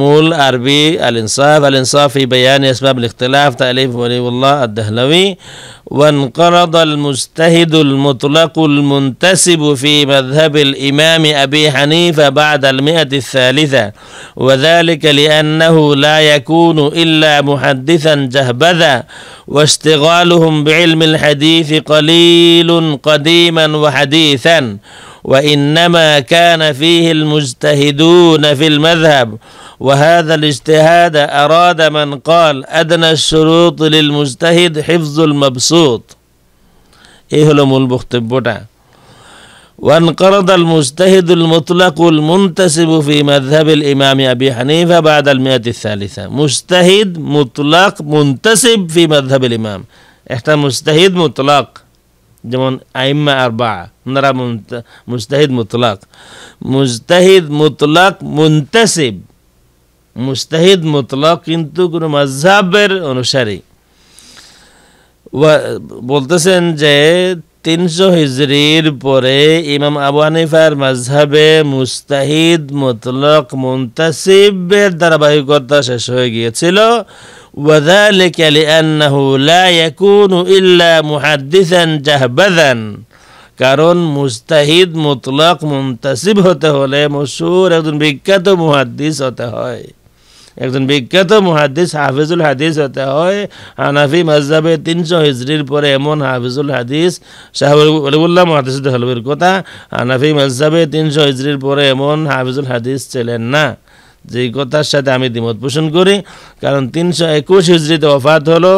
মূল আরবি আল ইনসাফ আল ইনসাফ في بيان اسباب الاختلاف تاليف ولي الله الدهلوي وانقرض المجتهد المطلق المنتسب في مذهب الامام ابي حنيفه بعد المئه الثالثه وذلك لانه لا يكون الا محدثا جهبذا واشتغالهم بعلم الحديث قليل قديما وحديثا وإنما كان فيه المجتهدون في المذهب وهذا الاجتهاد أراد من قال أدنى الشروط للمجتهد حفظ المبسوط إيه হলো মূল وانقرض المجتهد المطلق المنتسب في مذهب الإمام أبي حنيفة بعد المئة الثالثة مجتهد مطلق منتسب في مذهب الإمام احتى مجتهد مطلق যেমন আইম্মা আর বা নারা মুস্তাহিদ মুতলাক মুস্তাহিদ মুতলাক মুন্তাসিব মুস্তাহিদ মুতলাক কিন্তু কোনো মজাবের অনুসারে বলতেছেন যে তিনশো হিজড়ির পরে ইমাম আবু হানিফার মাঝহাবে মুস্তাহিদ মুতলক মুন্তাসিবের ধারাবাহিকতা শেষ হয়ে গিয়েছিল وذلك لأنه لا يكون إلا محدثا جهبذا কারণ মুস্তাহিদ মুতলক মুমতাসিব হতে হলে মশুর একজন বিখ্যাত মুহাদ্দিস হতে হয় একজন বিখ্যাত মুহাদ্দিস হাফিজুল হাদিস হতে হয় হানাফি মজাবে তিনশো হিজড়ির পরে এমন হাফিজুল হাদিস শাহবুল্লাহ মহাদিস হলবির কথা হানাফি মজাবে তিনশো হিজড়ির পরে এমন হাফিজুল হাদিস ছিলেন না যে কথার সাথে আমি দ্বিমত পোষণ করি কারণ তিনশো একুশ হিজড়িতে ওফাত হলো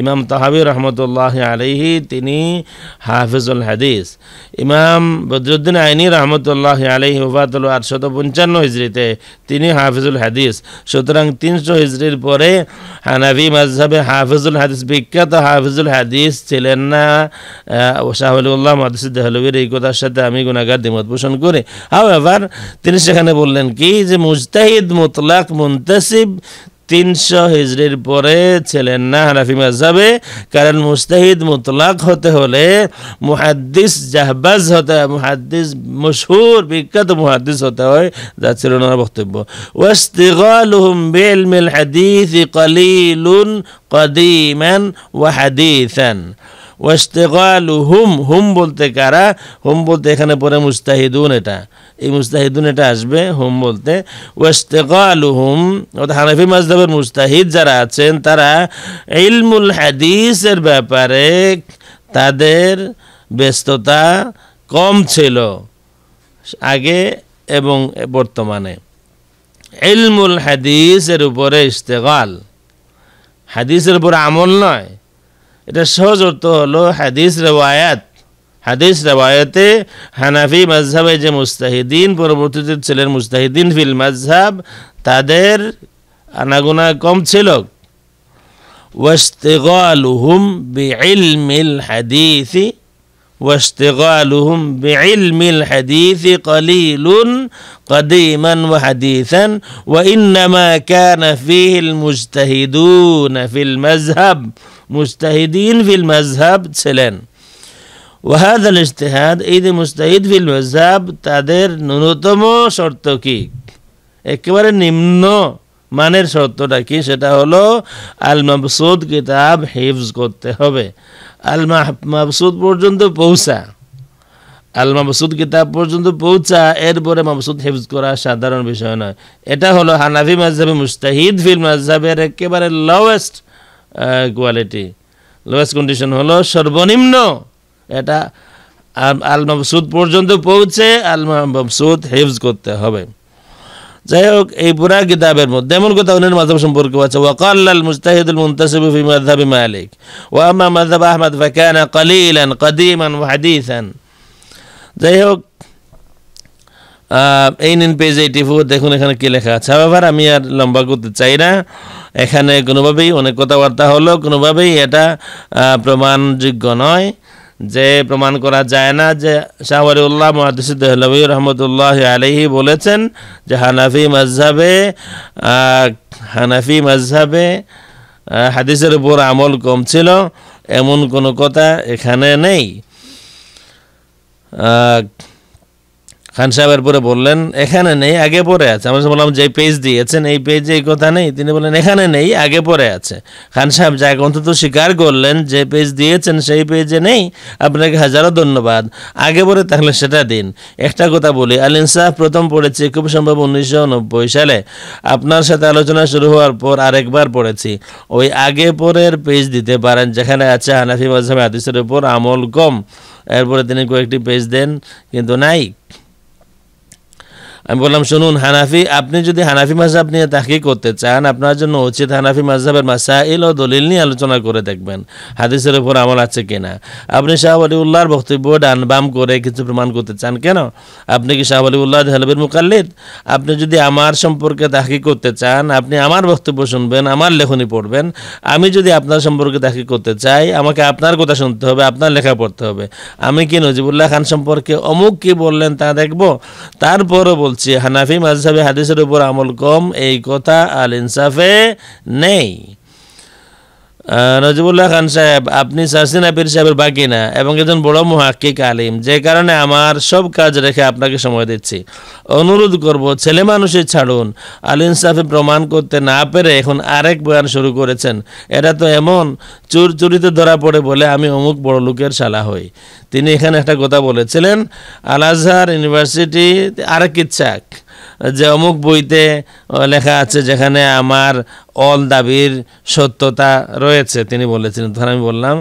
ইমাম তাহাবি রহমতুল্লাহ আলহি তিনি হাফিজুল হাদিস ইমাম বদরুদ্দিন আইনি রহমতুল্লাহ আলহি ওফাত হলো আটশত পঞ্চান্ন হিজড়িতে তিনি হাফিজুল হাদিস সুতরাং তিনশো হিজড়ির পরে হানাবি মাঝহবে হাফিজুল হাদিস বিখ্যাত হাফিজুল হাদিস ছিলেন না শাহুল্লাহ মাদিস দেহলবির এই কথার সাথে আমি গুণাগার দ্বিমত পোষণ করি হাও এবার তিনি সেখানে বললেন কি যে মুজতাহিদ মুতলাক মুন্তাসিব তিনশো হিজড়ির পরে ছিলেন না হানাফি মাজাবে কারণ মুস্তাহিদ মুতলাক হতে হলে মুহাদ্দিস জাহবাজ হতে হয় মুহাদ্দিস মশহুর বিখ্যাত মুহাদ্দিস হতে হয় যা ছিল ওনার বক্তব্য ওয়াস্তিগালুহুম বিলমিল হাদিস কলিলুন কদিমান ওয়া হাদিসান হুম হুম বলতে কারা হুম বলতে এখানে পরে মুস্তাহিদুন এটা এই মুস্তাহিদুন এটা আসবে হুম বলতে হোম অর্থাৎ হানাফি মাজদাবের মুস্তাহিদ যারা আছেন তারা ইলমুল হাদিসের ব্যাপারে তাদের ব্যস্ততা কম ছিল আগে এবং বর্তমানে ইলমুল হাদিসের উপরে ইস্তেকাল হাদিসের উপরে আমল নয় এটা সহজ অর্থ হলো হাদিস রেওয়ায়াত হাদিস রেওয়ায়তে হানাফি মাঝহাবে যে মুস্তাহিদিন পরবর্তীতে ছিলেন মুস্তাহিদিন ফিল মাঝহাব তাদের আনাগোনা কম ছিল ওয়াস্তেগালুহুম بعلم হাদিসি واستغالهم بعلم الحديث قليل قديما وحديثا وإنما كان فيه المجتهدون في المذهب مجتهدين في المذهب ছিলেন ওয়াহাদ আল ইশতেহাদ ঈদ মুস্তাহিদ ফিল মেজাব তাদের ন্যূনতম শর্ত কি একেবারে নিম্ন মানের শর্তটা কি সেটা হলো আল মাবসুদ কিতাব হিফজ করতে হবে আল মাবসুদ পর্যন্ত পৌঁছা আল মাবসুদ কিতাব পর্যন্ত পৌঁছা এরপরে মাবসুদ হেফজ করা সাধারণ বিষয় নয় এটা হলো হানাফি মাজহাবে মুস্তাহিদ ফিল মাজহাবের একেবারে লোয়েস্ট কোয়ালিটি লোয়েস্ট কন্ডিশন হলো সর্বনিম্ন এটা আল মামসুদ পর্যন্ত পৌঁছে আল মামসুদ হেফজ করতে হবে যাই হোক এই পুরা কিতাবের মধ্যে এমন কথা অন্যের মাধ্যম সম্পর্কে আছে ওয়াকাল্লাল মুস্তাহিদুল মুন্তাসিব ফি মাযহাবি মালিক ওয়া আম্মা মাযহাব আহমদ ফাকানা কালিলান কদীমান ওয়া হাদীসান যাই হোক এই নিন পেজ এইটি ফোর দেখুন এখানে কি লেখা আছে আবার আমি আর লম্বা করতে চাই না এখানে কোনোভাবেই অনেক কথাবার্তা হলো কোনোভাবেই এটা প্রমাণযোগ্য নয় যে প্রমাণ করা যায় না যে শাহরিউল্লাহ মহাদিসুদ্দহলবী রহমতুল্লাহ আলহি বলেছেন যে হানাফি মজহাবে হানাফি মজহাবে হাদিসের উপর আমল কম ছিল এমন কোনো কথা এখানে নেই খান সাহেবের পরে বললেন এখানে নেই আগে পরে আছে আমি বললাম যে পেজ দিয়েছেন এই পেজে এই কথা নেই তিনি বললেন এখানে নেই আগে পরে আছে খান সাহেব যাকে অন্তত স্বীকার করলেন যে পেজ দিয়েছেন সেই পেজে নেই আপনাকে হাজারো ধন্যবাদ আগে পরে তাহলে সেটা দিন একটা কথা বলি আলিন ইনসাফ প্রথম পড়েছি খুব সম্ভব উনিশশো সালে আপনার সাথে আলোচনা শুরু হওয়ার পর আরেকবার পড়েছি ওই আগে পরের পেজ দিতে পারেন যেখানে আছে হানাফি মাঝামে হাদিসের উপর আমল কম এরপরে তিনি কয়েকটি পেজ দেন কিন্তু নাই আমি বললাম শুনুন হানাফি আপনি যদি হানাফি মাঝহাব নিয়ে তাহকি করতে চান আপনার জন্য উচিত হানাফি মাসা ইল ও দলিল নিয়ে আলোচনা করে দেখবেন হাদিসের উপর আমল আছে কিনা আপনি শাহ আলী উল্লাহর বক্তব্য ডান বাম করে কিছু প্রমাণ করতে চান কেন আপনি কি শাহ আলী উল্লাহ হেলবের মুকাল্লিদ আপনি যদি আমার সম্পর্কে তাহকি করতে চান আপনি আমার বক্তব্য শুনবেন আমার লেখনি পড়বেন আমি যদি আপনার সম্পর্কে তাহকি করতে চাই আমাকে আপনার কথা শুনতে হবে আপনার লেখা পড়তে হবে আমি কি নজিবুল্লাহ খান সম্পর্কে অমুক কি বললেন তা দেখব তারপরও বল বলছি হানাফি মাজহাবে হাদিসের উপর আমল কম এই কথা আল ইনসাফে নেই নজিবুল্লাহ খান সাহেব আপনি সাসিন আপির সাহেবের বাকি না এবং একজন বড় মহাকিক আলিম যে কারণে আমার সব কাজ রেখে আপনাকে সময় দিচ্ছি অনুরোধ করব ছেলে মানুষের ছাড়ুন আল ইনসাফে প্রমাণ করতে না পেরে এখন আরেক বয়ান শুরু করেছেন এটা তো এমন চুর চুরিতে ধরা পড়ে বলে আমি অমুক বড় লোকের শালা হই তিনি এখানে একটা কথা বলেছিলেন আল আজহার ইউনিভার্সিটি আরেক ইচ্ছাক যে অমুক বইতে লেখা আছে যেখানে আমার অল দাবির সত্যতা রয়েছে তিনি বলেছিলেন তখন আমি বললাম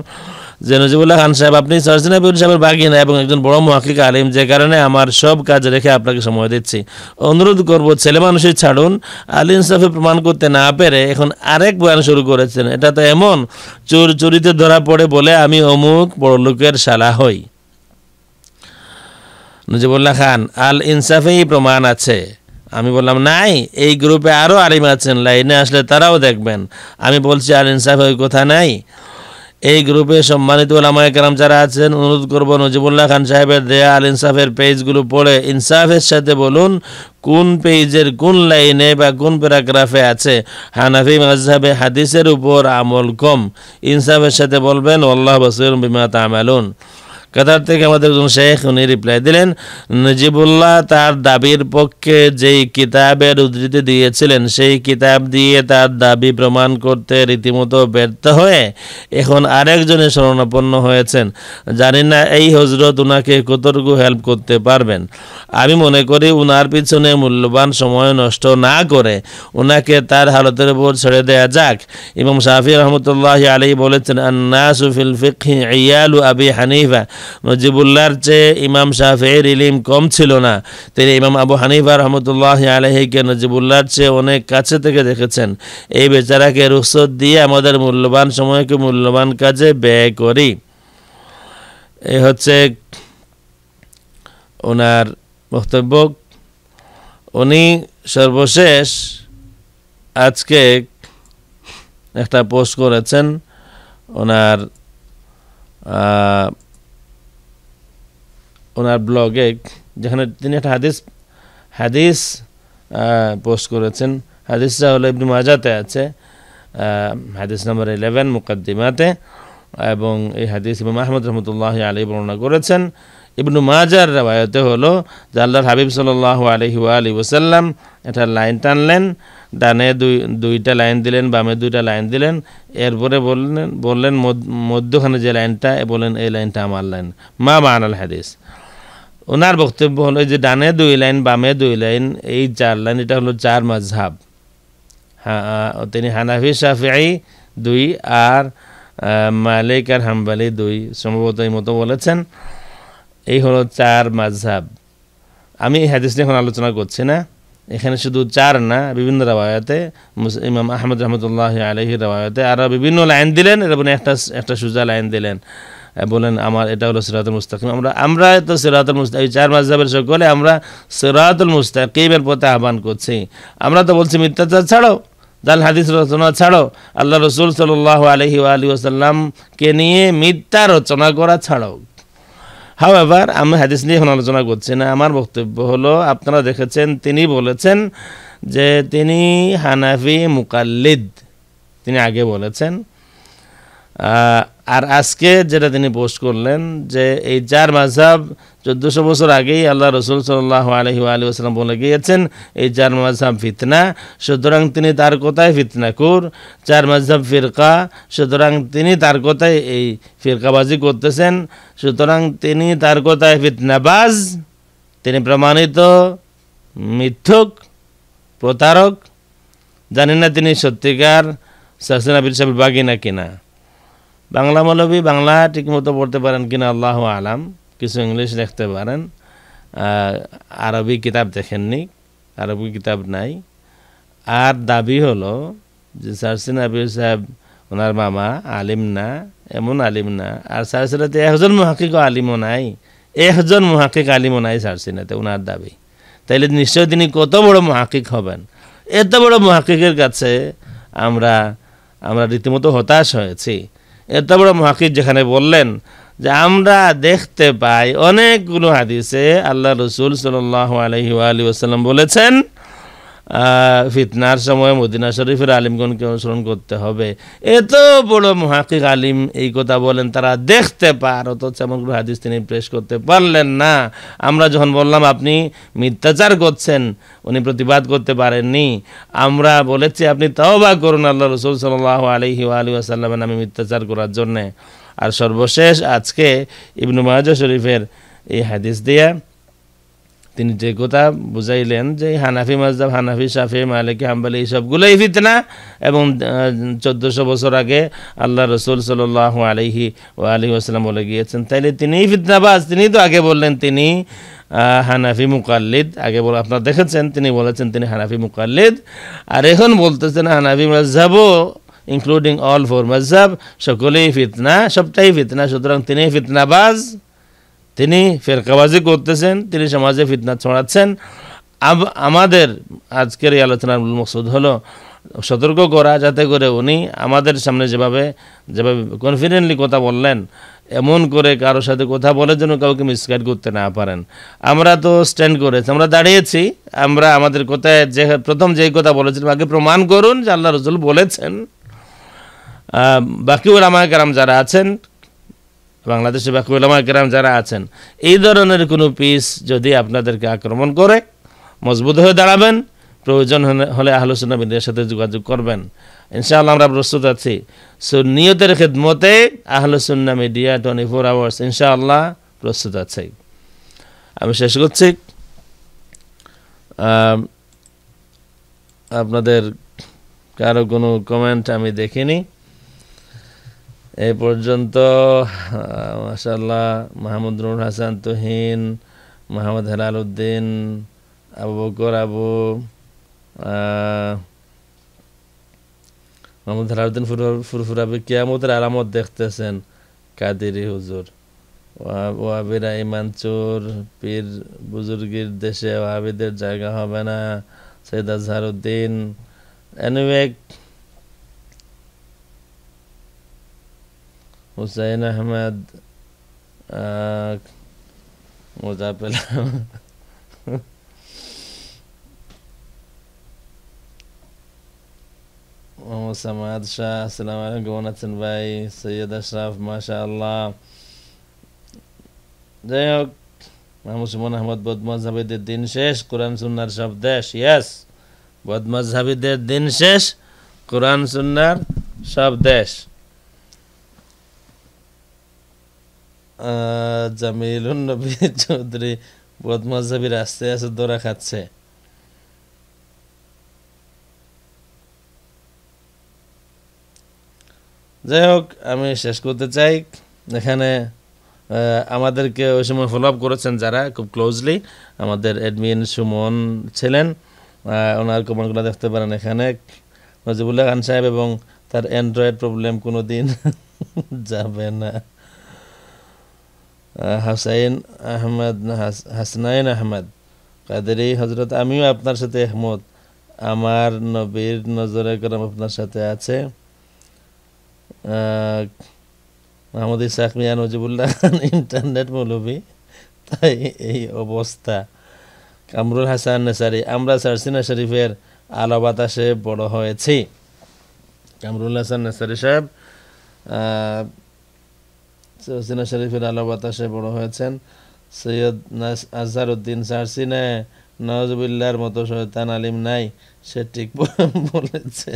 যে নজিবুল্লাহ খান সাহেব আপনি সরসিনা বিউর সাহেবের বাগিনা এবং একজন বড় মহাকিক আলিম যে কারণে আমার সব কাজ রেখে আপনাকে সময় দিচ্ছি অনুরোধ করব ছেলে মানুষের ছাড়ুন আলী ইনসাফে প্রমাণ করতে না পেরে এখন আরেক বয়ান শুরু করেছেন এটা তো এমন চোর চুরিতে ধরা পড়ে বলে আমি অমুক বড় লোকের শালা হই নজিবুল্লাহ খান আল ইনসাফেই প্রমাণ আছে আমি বললাম নাই এই গ্রুপে আরও আলিম আছেন লাইনে আসলে তারাও দেখবেন আমি বলছি আর ইনসাফ ওই কথা নাই এই গ্রুপে সম্মানিত ওলামায় কেরাম যারা আছেন অনুরোধ করবো নজিবুল্লাহ খান সাহেবের দেয়া আল ইনসাফের পেজগুলো পড়ে ইনসাফের সাথে বলুন কোন পেজের কোন লাইনে বা কোন প্যারাগ্রাফে আছে হানাফি মাজহাবে হাদিসের উপর আমল কম ইনসাফের সাথে বলবেন আল্লাহ বসির বিমা কাতার থেকে আমাদের একজন শেখ উনি রিপ্লাই দিলেন নজিবুল্লাহ তার দাবির পক্ষে যেই কিতাবের উদ্ধৃতি দিয়েছিলেন সেই কিতাব দিয়ে তার দাবি প্রমাণ করতে রীতিমতো ব্যর্থ হয়ে এখন আরেকজনে শরণাপন্ন হয়েছেন জানি না এই হজরত ওনাকে কতটুকু হেল্প করতে পারবেন আমি মনে করি ওনার পিছনে মূল্যবান সময় নষ্ট না করে ওনাকে তার হালতের উপর ছেড়ে দেয়া যাক এবং সাফি রহমতুল্লাহ আলী বলেছেন আন্না সুফিল ফিক ইয়ালু আবি হানিফা নজিবুল্লাহর চেয়ে ইমাম শাহের ইলিম কম ছিল না তিনি ইমাম আবু হানিফা রহমতুল্লাহ আলহীকে নজিবুল্লাহর চেয়ে অনেক কাছে থেকে দেখেছেন এই বেচারাকে রুসদ দিয়ে আমাদের মূল্যবান সময়কে মূল্যবান কাজে ব্যয় করি এ হচ্ছে ওনার বক্তব্য উনি সর্বশেষ আজকে একটা পোস্ট করেছেন ওনার ওনার ব্লগে যেখানে তিনি একটা হাদিস হাদিস পোস্ট করেছেন হাদিসটা হলো ইবনু মাজাতে আছে হাদিস নম্বর ইলেভেন মুকদ্দিমাতে এবং এই হাদিস ইবন মাহমুদ রহমতুল্লাহ আলী বর্ণনা করেছেন ইবনু মাজার রেবায়তে হলো যে আল্লাহর হাবিব সাল্লাহ আলহি আলী ওসাল্লাম এটা লাইন টানলেন ডানে দুই দুইটা লাইন দিলেন বামে দুইটা লাইন দিলেন এরপরে বললেন বললেন মধ্যখানে যে লাইনটা বললেন এই লাইনটা আমার লাইন মা মানাল হাদিস ওনার বক্তব্য হলো যে ডানে দুই লাইন বামে দুই লাইন এই চার লাইন এটা হলো চার মাঝহাব হ্যাঁ তিনি হানাফি সাফিয়াই দুই আর মালিক আর হাম্বালি দুই সম্ভবত এই মতো বলেছেন এই হলো চার মাঝহাব আমি এই হাদিস নিয়ে এখন আলোচনা করছি না এখানে শুধু চার না বিভিন্ন রবায়তে ইমাম আহমদ রহমতুল্লাহ আলহী রবায়তে আরও বিভিন্ন লাইন দিলেন এরপর একটা একটা সোজা লাইন দিলেন বলেন আমার এটা হলো সিরাতুল মুস্তাকিম আমরা আমরা তো সিরাতুল মুস্তাকিম চার মাঝাবের সকলে আমরা সিরাতুল মুস্তাকিমের পথে আহ্বান করছি আমরা তো বলছি মিথ্যাচার ছাড়ো জাল হাদিস রচনা ছাড়ো আল্লাহ রসুল সাল আলহি আলী ওসাল্লামকে নিয়ে মিথ্যা রচনা করা ছাড়ো হাও এবার আমি হাদিস নিয়ে এখন আলোচনা করছি না আমার বক্তব্য হলো আপনারা দেখেছেন তিনি বলেছেন যে তিনি হানাফি মুকাল্লিদ তিনি আগে বলেছেন আর আজকে যেটা তিনি পোস্ট করলেন যে এই চার মাঝহাব চোদ্দোশো বছর আগেই আল্লাহ রসুল সাল্লাহ আলহি আলিউসালাম বলে গিয়েছেন এই চার মাঝহাব ফিতনা সুতরাং তিনি তার কথায় কুর চার মাঝহাব ফিরকা সুতরাং তিনি তার কথায় এই ফিরকাবাজি করতেছেন সুতরাং তিনি তার কথায় ফিতনাবাজ তিনি প্রমাণিত মিথ্যুক প্রতারক জানি না তিনি সত্যিকার সাহেব বিরসাবির না কিনা বাংলা মৌলবী বাংলা ঠিকমতো পড়তে পারেন কিনা আল্লাহ আলাম কিছু ইংলিশ লিখতে পারেন আরবি কিতাব দেখেননি আরবি কিতাব নাই আর দাবি হলো যে সারসিন আবির সাহেব ওনার মামা আলিম না এমন আলিম না আর সারসিনাতে একজন মহাকিক আলিমও নাই একজন মহাকিক আলিমও নাই সারসিনাতে ওনার দাবি তাইলে নিশ্চয় তিনি কত বড় মহাকিক হবেন এত বড় মহাকিকের কাছে আমরা আমরা রীতিমতো হতাশ হয়েছি এত বড় মহাকির যেখানে বললেন যে আমরা দেখতে পাই অনেকগুলো হাদিসে আল্লাহ রসুল সাল আলহি আলী আসাল্লাম বলেছেন ফিতনার সময় মদিনা শরীফের আলিমগণকে অনুসরণ করতে হবে এত বড় মহাকিক আলিম এই কথা বলেন তারা দেখতে পার অত এমন কোনো হাদিস তিনি প্রেস করতে পারলেন না আমরা যখন বললাম আপনি মিথ্যাচার করছেন উনি প্রতিবাদ করতে পারেননি আমরা বলেছি আপনি তাও বা করুন আল্লাহ রসুল সাল্লাহ আলহি আলু আসাল্লামের নামে মিথ্যাচার করার জন্যে আর সর্বশেষ আজকে ইবনু মাহাজ শরীফের এই হাদিস দিয়া তিনি যে কথা বুঝাইলেন যে হানাফি মাজদাব হানাফি সাফি মালিকি হাম্বালি এইসবগুলোই ফিতনা এবং চোদ্দোশো বছর আগে আল্লাহ রসুল সাল আলহি ও আলি আসসালাম বলে গিয়েছেন তাইলে তিনিই ফিতনাবাজ তিনি তো আগে বললেন তিনি হানাফি মুকাল্লিদ আগে বলে আপনার দেখেছেন তিনি বলেছেন তিনি হানাফি মুকাল্লিদ আর এখন বলতেছেন হানাফি মাজাবও ইনক্লুডিং অল ফোর মজাব সকলেই ফিতনা সবটাই ফিতনা সুতরাং তিনি ফিতনাবাজ তিনি ফেরকাবাজি করতেছেন তিনি সমাজে ফিতনা ছড়াচ্ছেন আমাদের আজকের এই আলোচনার মূল মকসুদ হলো সতর্ক করা যাতে করে উনি আমাদের সামনে যেভাবে যেভাবে কনফিডেন্টলি কথা বললেন এমন করে কারোর সাথে কথা বলার জন্য কাউকে মিসগাইড করতে না পারেন আমরা তো স্ট্যান্ড করেছি আমরা দাঁড়িয়েছি আমরা আমাদের কথায় যে প্রথম যেই কথা বলেছিলাম আগে প্রমাণ করুন যে আল্লাহ রসুল বলেছেন বাকি আমার কারাম যারা আছেন বাংলাদেশে বা কুলামা গ্রাম যারা আছেন এই ধরনের কোনো পিস যদি আপনাদেরকে আক্রমণ করে মজবুত হয়ে দাঁড়াবেন প্রয়োজন হলে আহলুসুন্নবিদের সাথে যোগাযোগ করবেন ইনশাআল্লাহ আমরা প্রস্তুত আছি সো নিয়তের খেদমতে Ahlussunnah media twenty four hours ইনশাআল্লাহ প্রস্তুত আছে আমি শেষ করছি আপনাদের কারো কোনো কমেন্ট আমি দেখিনি এ পর্যন্ত মাসাল্লাহ মাহমুদ নুর হাসান তহিন মাহমুদ হেলাল উদ্দিন আবু বকর আবু মাহমুদ হেলাল উদ্দিন ফুরফুর আবু কিয়ামতের আলামত দেখতেছেন কাদেরি হুজুর ওয়াবিরা ইমান চোর পীর বুজুর্গির দেশে ওয়াবিদের জায়গা হবে না সৈয়দ উদ্দিন এনিওয়ে حسين احمد مزابل محمد سماد شاہ السلام علیکم گونتن بھائی سید اشرف ماشاء اللہ যাই হোক মাহমুদ সুমন আহমদ বদমজাবিদের দিন শেষ কোরআন সুন্নার সব দেশ ইয়াস বদমজাবিদের দিন শেষ কোরআন সুন্নার সব দেশ জামিলুন নবী চৌধুরী বদমাজাবি আস্তে আস্তে দৌড়া খাচ্ছে যাই হোক আমি শেষ করতে চাই এখানে আমাদেরকে ওই সময় ফলো আপ করেছেন যারা খুব ক্লোজলি আমাদের অ্যাডমিন সুমন ছিলেন ওনার কমেন্টগুলো দেখতে পারেন এখানে নজিবুল্লাহ খান সাহেব এবং তার অ্যান্ড্রয়েড প্রবলেম কোনো দিন যাবে না হাসাইন আহমদ হাসনাইন আহমদ কাদেরই হজরত আমিও আপনার সাথে একমত আমার নবীর নজরে করম আপনার সাথে আছে মাহমুদ ইসাক মিয়া নজিবুল্লাহ [LAUGHS] ইন্টারনেট মৌলভি তাই এই অবস্থা কামরুল হাসান নেসারি আমরা সারসিনা শরীফের আলো বাতাসে বড় হয়েছি কামরুল হাসান নেসারি সাহেব সিনা শরীফের আলো বাতাসে বড় হয়েছেন সৈয়দ আজহারউদ্দিন সারসি না নওয়াজবুল্লাহর মতো শৈতান আলিম নাই সে ঠিক বলেছে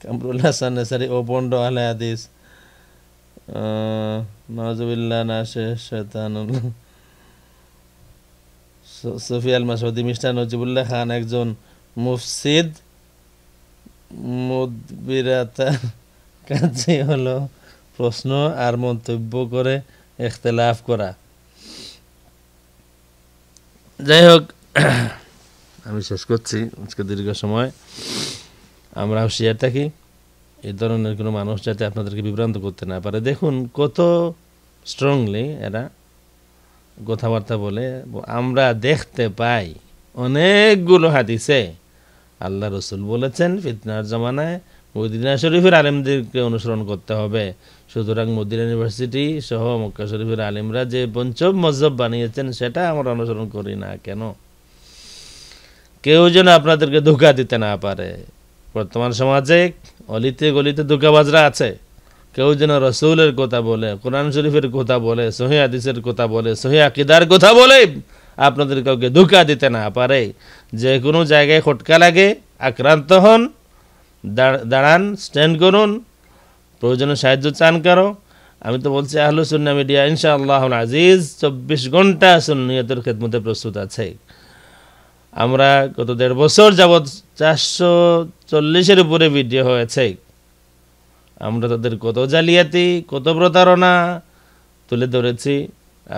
কামরুল হাসান নেসারি ও পণ্ড আলে আদিস নওয়াজবুল্লাহ না সে শৈতান সফি আল মাসুদি মিস্টার নজিবুল্লাহ খান একজন মুফসিদ মুদবিরাতার কাজে হলো প্রশ্ন আর মন্তব্য করে এখতলাফ করা যাই হোক আমি শেষ করছি আজকে দীর্ঘ সময় আমরা হুঁশিয়ার থাকি এই ধরনের কোনো মানুষ যাতে আপনাদেরকে বিভ্রান্ত করতে না পারে দেখুন কত স্ট্রংলি এরা কথাবার্তা বলে আমরা দেখতে পাই অনেকগুলো হাদিসে আল্লাহ রসুল বলেছেন ফিতনার জমানায় মদিনা শরীফের আলেমদেরকে অনুসরণ করতে হবে সুতরাং মদিনা ইউনিভার্সিটি সহ মক্কা শরীফের আলেমরা যে পঞ্চম মজব বানিয়েছেন সেটা আমরা অনুসরণ করি না কেন কেউ যেন আপনাদেরকে ধোকা দিতে না পারে বর্তমান সমাজে অলিতে গলিতে ধোকাবাজরা আছে কেউ যেন রসৌলের কথা বলে কোরআন শরীফের কথা বলে সহি আদিসের কথা বলে সহি আকিদার কথা বলে আপনাদের কাউকে ধোকা দিতে না পারে যে কোনো জায়গায় খটকা লাগে আক্রান্ত হন দাঁড়ান স্ট্যান্ড করুন প্রয়োজনে সাহায্য চান করো আমি তো বলছি আহলু সুন্না মিডিয়া ইনশাআল্লাহ আজিজ চব্বিশ ঘন্টা সুন্নিয়তের খেদমতে প্রস্তুত আছে আমরা গত দেড় বছর যাবৎ চারশো চল্লিশের উপরে ভিডিও হয়েছে আমরা তাদের কত জালিয়াতি কত প্রতারণা তুলে ধরেছি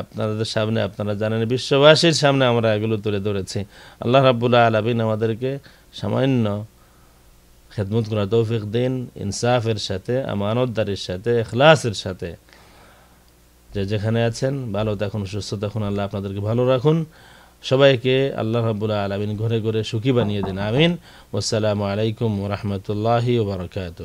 আপনাদের সামনে আপনারা জানেন বিশ্ববাসীর সামনে আমরা এগুলো তুলে ধরেছি আল্লাহ রাবুল্লাহ আলমিন আমাদেরকে সামান্য খেদমত করা তৌফিক দিন ইনসাফের সাথে আমানতদারির সাথে এখলাসের সাথে যে যেখানে আছেন ভালো থাকুন সুস্থ থাকুন আল্লাহ আপনাদেরকে ভালো রাখুন সবাইকে আল্লাহ রাবুল্লাহ আলমিন ঘরে ঘরে সুখী বানিয়ে দিন আমিন ওসালামু আলাইকুম রহমতুল্লাহি ওবরকাত